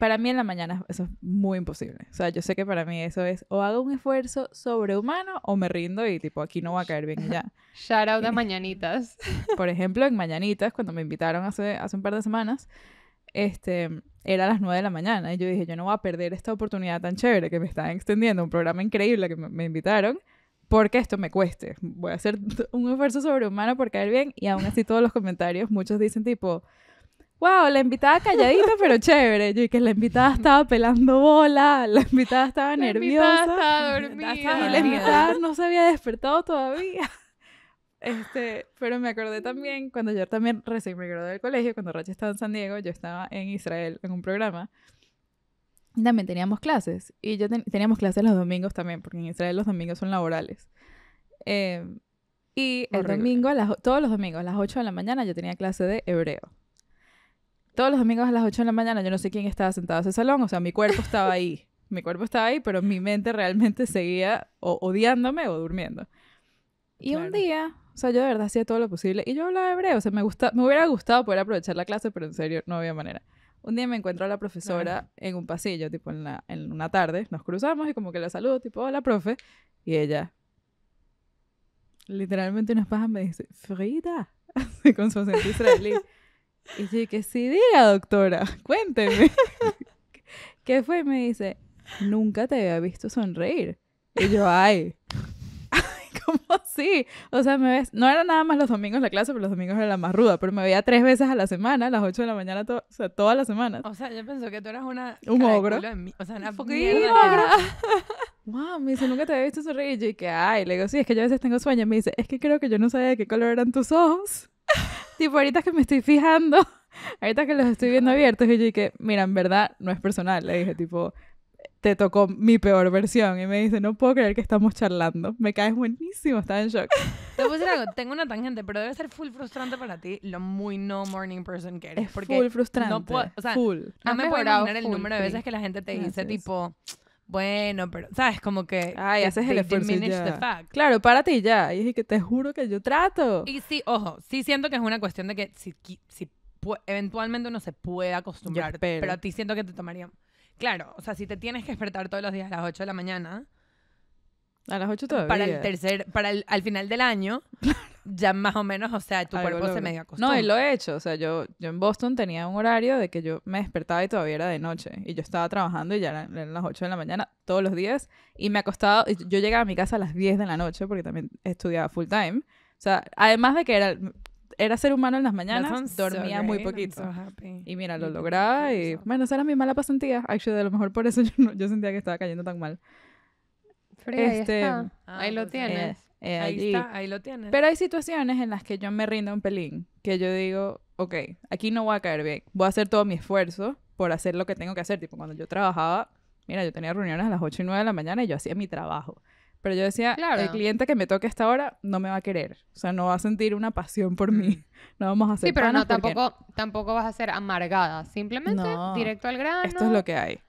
para mí en la mañana eso es muy imposible. O sea, yo sé que para mí eso es o hago un esfuerzo sobrehumano o me rindo y tipo aquí no va a caer bien y ya. Shout out a eh, Mañanitas. Por ejemplo, en Mañanitas, cuando me invitaron hace, hace un par de semanas, este, era a las 9 de la mañana y yo dije, yo no voy a perder esta oportunidad tan chévere que me están extendiendo, un programa increíble que me, me invitaron, porque esto me cueste. Voy a hacer un esfuerzo sobrehumano por caer bien y aún así todos los comentarios, muchos dicen tipo wow, la invitada calladita, pero chévere. Yo y que la invitada estaba pelando bola, la invitada estaba la nerviosa. Invitada estaba dormida. La invitada no se había despertado todavía. Este, pero me acordé también cuando yo también recién me gradué del colegio, cuando Rachi estaba en San Diego, yo estaba en Israel en un programa. También teníamos clases y yo teníamos clases los domingos también, porque en Israel los domingos son laborales. Eh, y el domingo, todos los domingos, a las 8 de la mañana, yo tenía clase de hebreo. Todos los domingos a las 8 de la mañana yo no sé quién estaba sentado en ese salón, o sea, mi cuerpo estaba ahí, mi cuerpo estaba ahí, pero mi mente realmente seguía odiándome o durmiendo. Y un día, o sea, yo de verdad hacía todo lo posible y yo hablaba hebreo, o sea, me, gusta, me hubiera gustado poder aprovechar la clase, pero en serio, no había manera. Un día me encuentro a la profesora en un pasillo, tipo en, la, en una tarde, nos cruzamos y como que la saludo, tipo, hola, profe, y ella, literalmente unas pajas me dice, Frida, con su acento israelí. Y yo que sí, diga doctora, cuénteme. ¿Qué fue? Me dice, nunca te había visto sonreír. Y yo, ay, ¿cómo así? O sea, me ves, no era nada más los domingos la clase, pero los domingos era la más ruda, pero me veía tres veces a la semana, a las 8 de la mañana, o sea, todas las semanas. O sea, yo pensé que tú eras una... Un ogro. o sea, una un mierda. Wow, me dice, nunca te había visto sonreír. Y yo, que ay, le digo, sí, es que yo a veces tengo sueños. Me dice, es que creo que yo no sabía de qué color eran tus ojos. tipo, ahorita que me estoy fijando, ahorita que los estoy viendo abiertos, y yo dije, mira, en verdad no es personal. Le dije, tipo, te tocó mi peor versión. Y me dice, no puedo creer que estamos charlando. Me caes buenísimo, estaba en shock. Te puse algo, tengo una tangente, pero debe ser full frustrante para ti lo muy no morning person que eres. porque full frustrante. No full. no me puedo imaginar el número de veces que la gente te dice, tipo bueno, pero, ¿sabes? Como que. Ay, haces el esfuerzo. Claro, para ti ya. Y dije que te juro que yo trato. Y sí, ojo, sí siento que es una cuestión de que si, si eventualmente uno se puede acostumbrar. Pero a ti siento que te tomaría. Claro, o sea, si te tienes que despertar todos los días a las 8 de la mañana. A las 8 todavía. Para el tercer, para el, al final del año. ya más o menos, o sea, tu cuerpo se medio acostumbra. No, y lo he hecho. O sea, yo, yo en Boston tenía un horario de que yo me despertaba y todavía era de noche. Y yo estaba trabajando y ya eran, las 8 de la mañana todos los días. Y me acostaba, yo llegaba a mi casa a las 10 de la noche porque también estudiaba full time. O sea, además de que era, era ser humano en las mañanas, dormía muy poquito. y mira, lo lograba y bueno, esa era mi mala pasantía. Actually, de lo mejor por eso yo, sentía que estaba cayendo tan mal. este, ahí, está. Ah, ahí lo pues tienes. Eh, ahí está, ahí lo tienes. Pero hay situaciones en las que yo me rindo un pelín, que yo digo, ok, aquí no voy a caer bien, voy a hacer todo mi esfuerzo por hacer lo que tengo que hacer. Tipo, cuando yo trabajaba, mira, yo tenía reuniones a las 8 y 9 de la mañana y yo hacía mi trabajo. Pero yo decía, el cliente que me toque a esta hora no me va a querer. O sea, no va a sentir una pasión por mí. Mm. No vamos a hacer Sí, pero no, tampoco, tampoco vas a ser amargada. Simplemente directo al grano. Esto es lo que hay.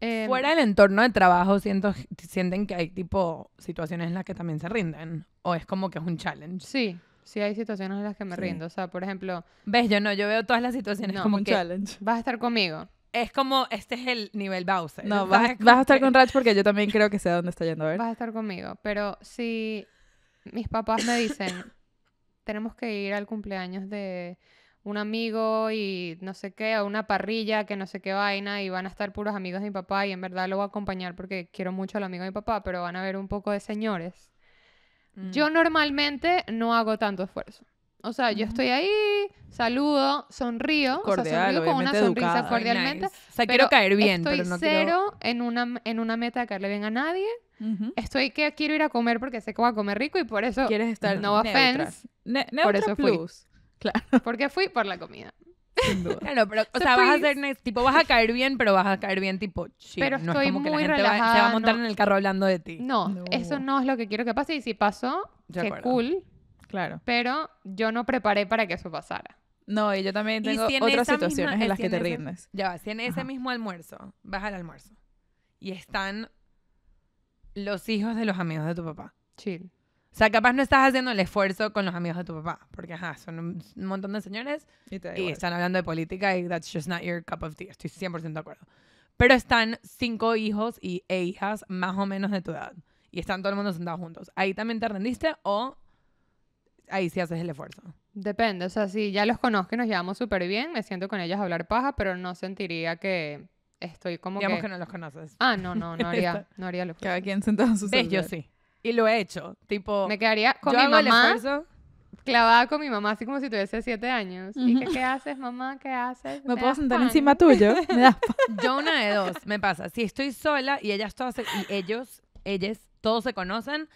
Em, Fuera del entorno de trabajo, siento, sienten que hay tipo situaciones en las que también se rinden. O es como que es un challenge. Sí, sí hay situaciones en las que me rindo. O sea, por ejemplo. Ves, yo no, yo veo todas las situaciones como un challenge. Vas a estar conmigo. Es como, este es el nivel Bowser. No, vas, a estar con Rach porque yo también creo que sé a dónde está yendo a ver. Vas a estar conmigo. Pero si mis papás me dicen, tenemos que ir al cumpleaños de un amigo y no sé qué, a una parrilla que no sé qué vaina y van a estar puros amigos de mi papá y en verdad lo voy a acompañar porque quiero mucho al amigo de mi papá, pero van a ver un poco de señores. Yo mm. normalmente no hago tanto esfuerzo. O sea, yo estoy ahí, saludo, sonrío, con una sonrisa cordialmente. O sea, quiero caer bien, estoy cero en una en una meta de caerle bien a nadie. Estoy que quiero ir a comer porque sé que voy a comer rico y por eso quieres estar no neutra. por eso plus. Fui. Claro. Porque fui por la comida. Claro, pero, o sea, vas a ser, tipo, vas a caer bien, pero vas a caer bien, tipo, chill. Pero no estoy es como que la gente se va a montar en el carro hablando de ti. No, eso no es lo que quiero que pase. Y si pasó, qué cool. Claro. Pero yo no preparé para que eso pasara. No, y yo también tengo otras situaciones en las que te rindes. Ya va, si en ese mismo almuerzo, vas al almuerzo y están los hijos de los amigos de tu papá. Chill. O sea, capaz no estás haciendo el esfuerzo con los amigos de tu papá, porque ajá, son un montón de señores y, están hablando de política y that's just not your cup of tea. Estoy 100% de acuerdo. Pero están cinco hijos y, e hijas más o menos de tu edad y están todo el mundo sentados juntos. ¿Ahí también te rendiste o ahí sí haces el esfuerzo? Depende, o sea, si ya los conozco y nos llevamos súper bien, me siento con ellos a hablar paja, pero no sentiría que estoy como Digamos que... no los conoces. Ah, no, no, no haría, no haría lo que... Cada quien sentado en su celular. Yo sí. Y lo he hecho. Tipo. Me quedaría con El clavada con mi mamá, así como si tuviese siete años. ¿Y qué, haces, mamá? ¿Qué haces? ¿Me, puedo sentar encima tuyo? Yo una de dos, me pasa. Si estoy sola y ellas todas y ellos, ellas, todos se conocen,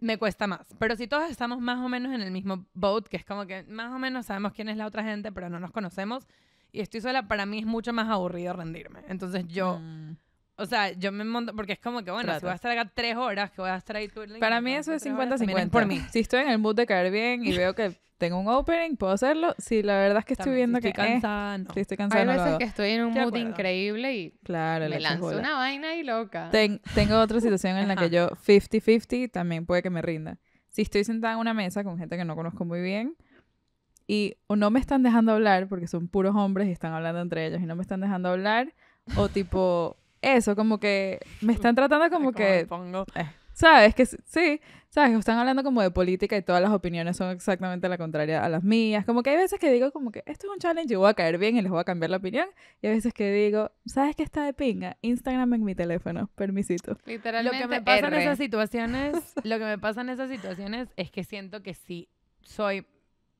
me cuesta más. Pero si todos estamos más o menos en el mismo boat, que es como que más o menos sabemos quién es la otra gente, pero no nos conocemos, y estoy sola, para mí es mucho más aburrido rendirme. Entonces yo... Mm. O sea, yo me monto, porque es como que, bueno, si voy a estar acá tres horas, que voy a estar ahí tú. Para mí eso es 50-50. Por mí. Si estoy en el mood de caer bien y veo que tengo un opening, puedo hacerlo. Si la verdad es que estoy viendo si estoy que... Eh, cansada, Si estoy cansando. Hay veces que estoy en un mood increíble y claro, me lanzo una vaina y loca. tengo otra situación en la que yo 50-50 también puede que me rinda. Si estoy sentada en una mesa con gente que no conozco muy bien y no me están dejando hablar porque son puros hombres y están hablando entre ellos y no me están dejando hablar o tipo eso, como que me están tratando como, que... Pongo. Eh, ¿Sabes? Que sí, ¿sabes? Están hablando como de política y todas las opiniones son exactamente la contraria a las mías. Como que hay veces que digo como que esto es un challenge, voy a caer bien y les voy a cambiar la opinión. Y hay veces que digo, ¿sabes qué está de pinga? Instagram en mi teléfono, permisito. Literalmente lo que me pasa en esas situaciones, lo que me pasa en esas situaciones es que siento que si soy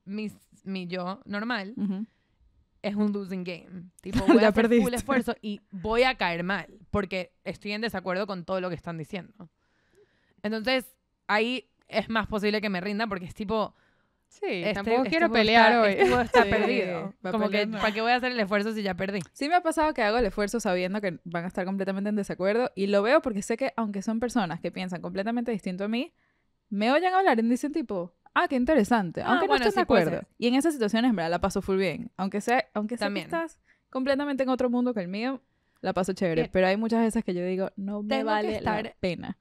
mi, mi yo normal es un losing game. Tipo, voy a hacer un esfuerzo y voy a caer mal porque estoy en desacuerdo con todo lo que están diciendo. Entonces, ahí es más posible que me rinda porque es tipo... Sí, este tampoco este quiero pelear hoy. Este está perdido. Como que, ¿para qué voy a hacer el esfuerzo si ya perdí? Sí me ha pasado que hago el esfuerzo sabiendo que van a estar completamente en desacuerdo y lo veo porque sé que aunque son personas que piensan completamente distinto a mí, me oyen hablar y dicen tipo, ah, qué interesante. Ah, aunque no estés de acuerdo. Y en esas situaciones, en verdad, la paso full bien. Aunque sea, aunque que estás completamente en otro mundo que el mío, la paso chévere. Pero hay muchas veces que yo digo, no me vale la pena.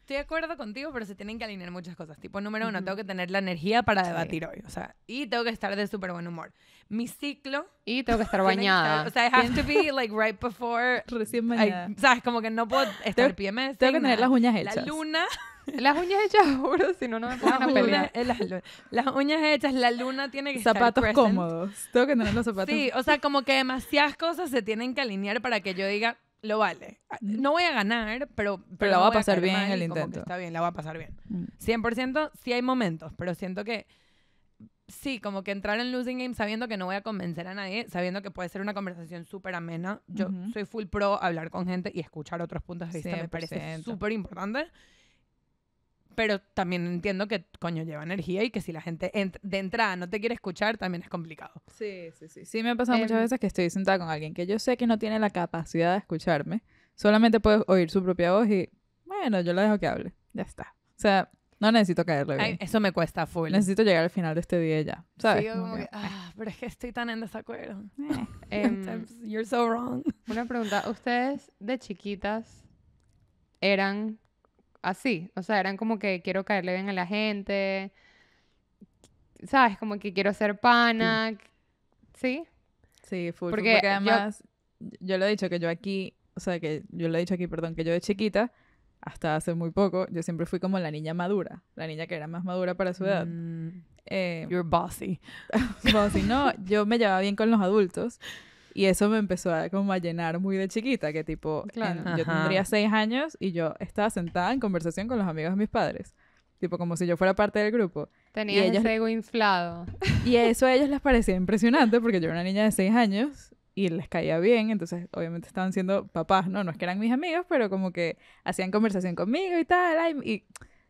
Estoy de acuerdo contigo, pero se tienen que alinear muchas cosas. Tipo, número uno, tengo que tener la energía para debatir hoy. O sea, y tengo que estar de súper buen humor. Mi ciclo. Y tengo que estar bañada. o sea, it to be like right before. Recién bañada. o sea, es como que no puedo estar tengo, PMS. Tengo que tener las uñas hechas. La luna. Las uñas hechas, juro, si no, no me pongo a pelear. Las, uñas hechas, la luna tiene que Zapatos cómodos. Tengo que tener los zapatos. Sí, o sea, como que demasiadas cosas se tienen que alinear para que yo diga, lo vale. Ah, mm. No voy a ganar, pero... Pero, la va a pasar bien el intento. Está bien, la va a pasar bien. 100% mm. sí hay momentos, pero siento que... Sí, como que entrar en Losing Game sabiendo que no voy a convencer a nadie, sabiendo que puede ser una conversación súper amena. Yo soy full pro hablar con gente y escuchar otros puntos de vista, me parece súper importante pero también entiendo que, coño, lleva energía y que si la gente de entrada no te quiere escuchar, también es complicado. Sí, sí, sí. Sí, me ha pasado em, muchas veces que estoy sentada con alguien que yo sé que no tiene la capacidad de escucharme, solamente puede oír su propia voz y, bueno, yo la dejo que hable. Ya está. O sea, no necesito caerle bien. eso me cuesta full. Necesito llegar al final de este día ya, ¿sabes? Sí, ah, pero es que estoy tan en desacuerdo. Eh. Em, you're so wrong. Una pregunta. ¿Ustedes de chiquitas eran así. O sea, eran como que quiero caerle bien a la gente, ¿sabes? Como que quiero ser pana, ¿sí? Sí, full, porque, además, yo... lo he dicho que yo aquí, o sea, que yo lo he dicho aquí, perdón, que yo de chiquita, hasta hace muy poco, yo siempre fui como la niña madura, la niña que era más madura para su edad. Your mm. eh, you're bossy. bossy, no, yo me llevaba bien con los adultos. Y eso me empezó a como a llenar muy de chiquita, que tipo, yo tendría seis años y yo estaba sentada en conversación con los amigos de mis padres. Tipo, como si yo fuera parte del grupo. tenía ellos, ese ego inflado. Y eso a ellos les parecía impresionante porque yo era una niña de seis años y les caía bien, entonces obviamente estaban siendo papás, ¿no? No es que eran mis amigos, pero como que hacían conversación conmigo y tal. Y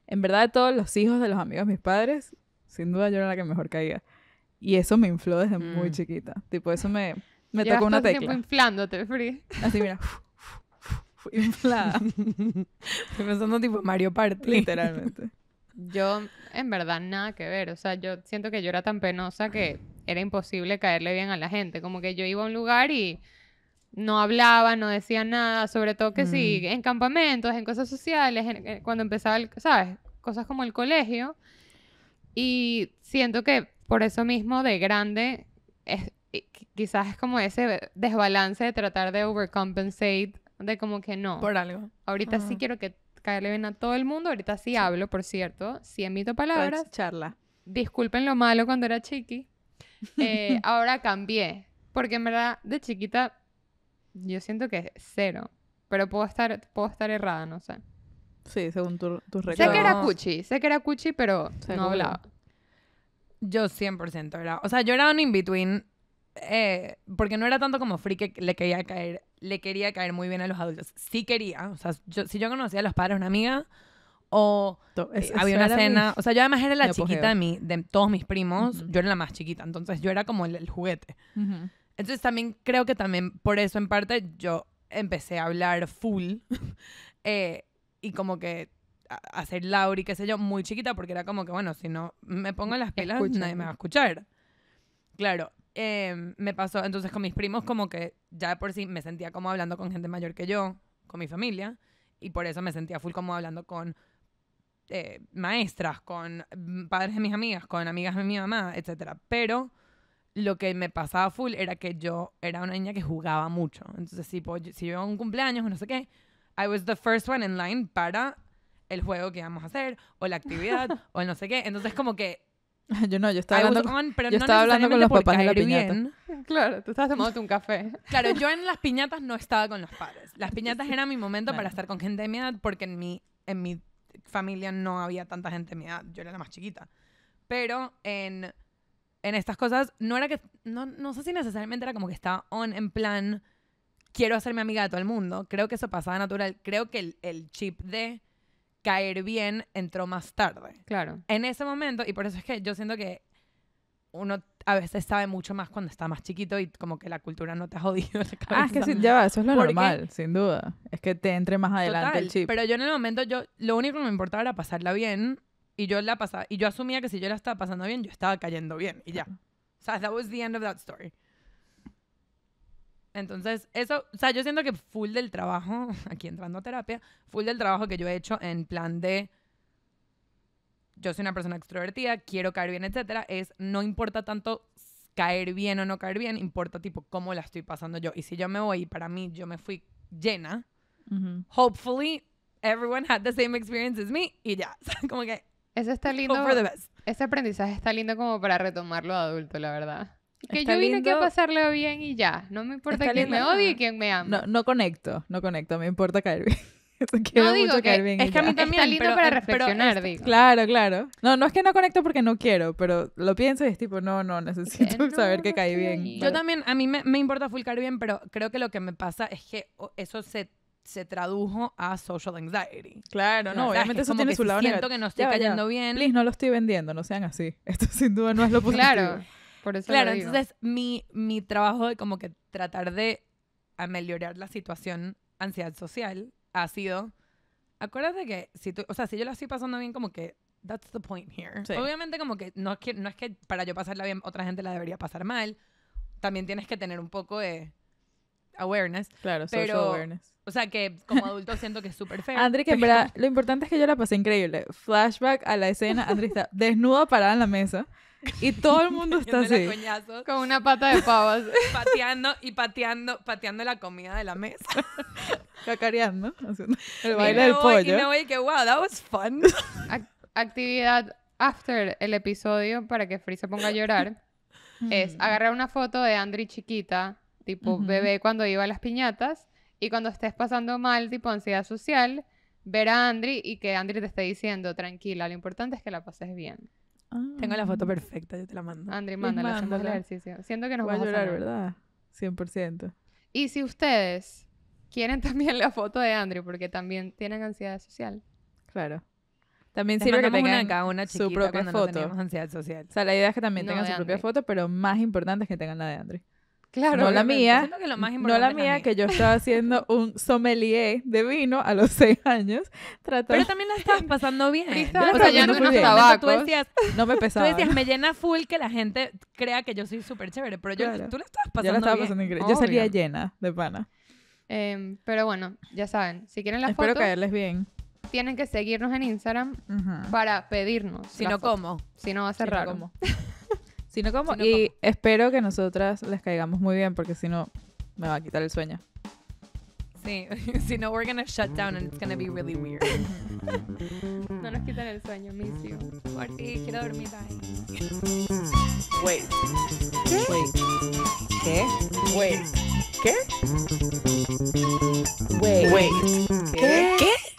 en verdad todos los hijos de los amigos de mis padres, sin duda yo era la que mejor caía. Y eso me infló desde muy mm. chiquita. Tipo, eso me me tocó una tecla. Tiempo inflándote, Free. Así, mira. inflada. Estoy pensando tipo Mario Party. Literalmente. Yo, en verdad, nada que ver. O sea, yo siento que yo era tan penosa que era imposible caerle bien a la gente. Como que yo iba a un lugar y no hablaba, no decía nada. Sobre todo que si mm. en campamentos, en cosas sociales, cuando empezaba, el, ¿sabes? Cosas como el colegio. Y siento que por eso mismo de grande es, eh, quizás es como ese desbalance de tratar de overcompensate, de como que no. Por algo. Ahorita sí quiero que caerle bien a todo el mundo, ahorita sí, hablo, por cierto, sí emito palabras. charla. Disculpen lo malo cuando era chiqui. Eh, ahora cambié, porque en verdad de chiquita yo siento que es cero, pero puedo estar, puedo estar errada, no sé. Sí, según tus recuerdos. Sé que era cuchi, sé que era cuchi, pero no hablaba. Yo 100% era. O sea, yo era un in-between eh, porque no era tanto como free que le quería caer, le quería caer muy bien a los adultos. Sí quería, o sea, si yo conocía a los padres una amiga o eh, había una cena, o sea, yo además era la chiquita de, mí, de todos mis primos, yo era la más chiquita, entonces yo era como el, juguete. Entonces también creo que también por eso en parte yo empecé a hablar full eh, y como que a hacer Lauri, qué sé yo, muy chiquita porque era como que, bueno, si no me pongo las pelas nadie me va a escuchar. Claro, Em, me pasó, entonces con mis primos como que ya de por sí me sentía como hablando con gente mayor que yo, con mi familia, y por eso me sentía full como hablando con eh, maestras, con mm, padres de mis amigas, con amigas de mi mamá, etc. Pero lo que me pasaba full era que yo era una niña que jugaba mucho. Entonces, si, si yo iba un cumpleaños o no sé qué, I was the first one in line para el juego que íbamos a hacer, o la actividad, o no sé qué. Entonces, como que Yo no, yo estaba hablando, con los papás de la piñata. Claro, tú estabas tomándote un café. Claro, yo en las piñatas no estaba con los padres. Las piñatas era mi momento para estar con gente de mi edad porque en mi, en mi familia no había tanta gente de mi edad. Yo era la más chiquita. Pero en, en estas cosas no era que... No, no sé si necesariamente era como que estaba on en plan quiero hacerme amiga de todo el mundo. Creo que eso pasaba natural. Creo que el, el chip de caer bien entró más tarde. Claro. En ese momento, y por eso es que yo siento que uno a veces sabe mucho más cuando está más chiquito y como que la cultura no te ha jodido Ah, es que sí, ya eso es lo normal, sin duda. Es que te entre más adelante el chip. Pero yo en el momento, yo lo único que me importaba era pasarla bien y yo la pasaba, y yo asumía que si yo la estaba pasando bien, yo estaba cayendo bien y ya. O sea, that was the end of that story. Entonces, eso, o sea, yo siento que full del trabajo, aquí entrando a terapia, full del trabajo que yo he hecho en plan de yo soy una persona extrovertida, quiero caer bien, etcétera, es no importa tanto caer bien o no caer bien, importa tipo cómo la estoy pasando yo. Y si yo me voy y para mí yo me fui llena, hopefully everyone had the same experience as me y ya, como que Eso está lindo. Ese aprendizaje está lindo como para retomarlo adulto, la verdad. Que yo vine aquí a pasarlo bien y ya. No me importa quién me odie y quién me ama. No, no conecto, no conecto. Me importa caer bien. no digo que caer bien es que a mí también está lindo pero, para reflexionar digo. claro claro no no es que no conecto porque no quiero pero lo pienso y es tipo no no necesito saber que caí bien yo también a mí me, me importa full caer bien pero creo que lo que me pasa es que eso se se tradujo a social anxiety. Claro, no, obviamente eso tiene su lado negativo. Siento que no estoy cayendo bien. Liz, no lo estoy vendiendo, no sean así. Esto sin duda no es lo positivo. claro claro, entonces mi, mi trabajo de como que tratar de ameliorar la situación ansiedad social ha sido, acuérdate que si tú, o sea, si yo la estoy pasando bien, como que that's the point here. Obviamente como que no, es que no es que para yo pasarla bien otra gente la debería pasar mal. También tienes que tener un poco de awareness. Claro, pero, O sea, que como adulto siento que es súper feo. Andri, lo importante es que yo la pasé increíble. Flashback a la escena, Andri está desnuda parada en la mesa. Y todo el mundo está así. con una pata de pavas. pateando y pateando, pateando la comida de la mesa. Cacareando. El baile del pollo. Y me voy que, wow, that was fun. actividad after el episodio para que Free se ponga a llorar es mm. agarrar una foto de Andri chiquita, tipo bebé cuando iba a las piñatas, y cuando estés pasando mal, tipo ansiedad social, ver a Andri y que Andri te esté diciendo, tranquila, lo importante es que la pases bien. Tengo la foto perfecta, yo te la mando. Andri, mándala, haciendo el ejercicio. Siento que nos va a llorar, ¿verdad? 100%. Y si ustedes quieren también la foto de Andri, porque también tienen ansiedad social. Claro. También sirve que tengan cada una su propia foto. ansiedad social. O sea, la idea es que también tengan su propia foto, pero más importante es que tengan la de Andri no la mía, que no la mía, que yo estaba haciendo un sommelier de vino a los seis años. Pero también la estabas pasando bien. yo no, tú me pesaba. Tú decías, me llena full que la gente crea que yo soy súper chévere, pero yo, tú la estabas pasando yo estaba bien. Pasando increíble. Yo salía llena de pana. Em, pero bueno, ya saben, si quieren las Espero Espero caerles bien tienen que seguirnos en Instagram para pedirnos. Si no, ¿cómo? Si no, va a ser raro. ¿cómo? Sino y espero que nosotras les caigamos muy bien, porque si no, me va a quitar el sueño. Sí, si no, we're gonna shut down and it's gonna be really weird. no nos quitan el sueño, miss you. Y quiero dormir, bye. Wait. ¿Qué? Wait. ¿Qué? Wait. ¿Qué? Wait. Wait. ¿Qué? ¿Qué?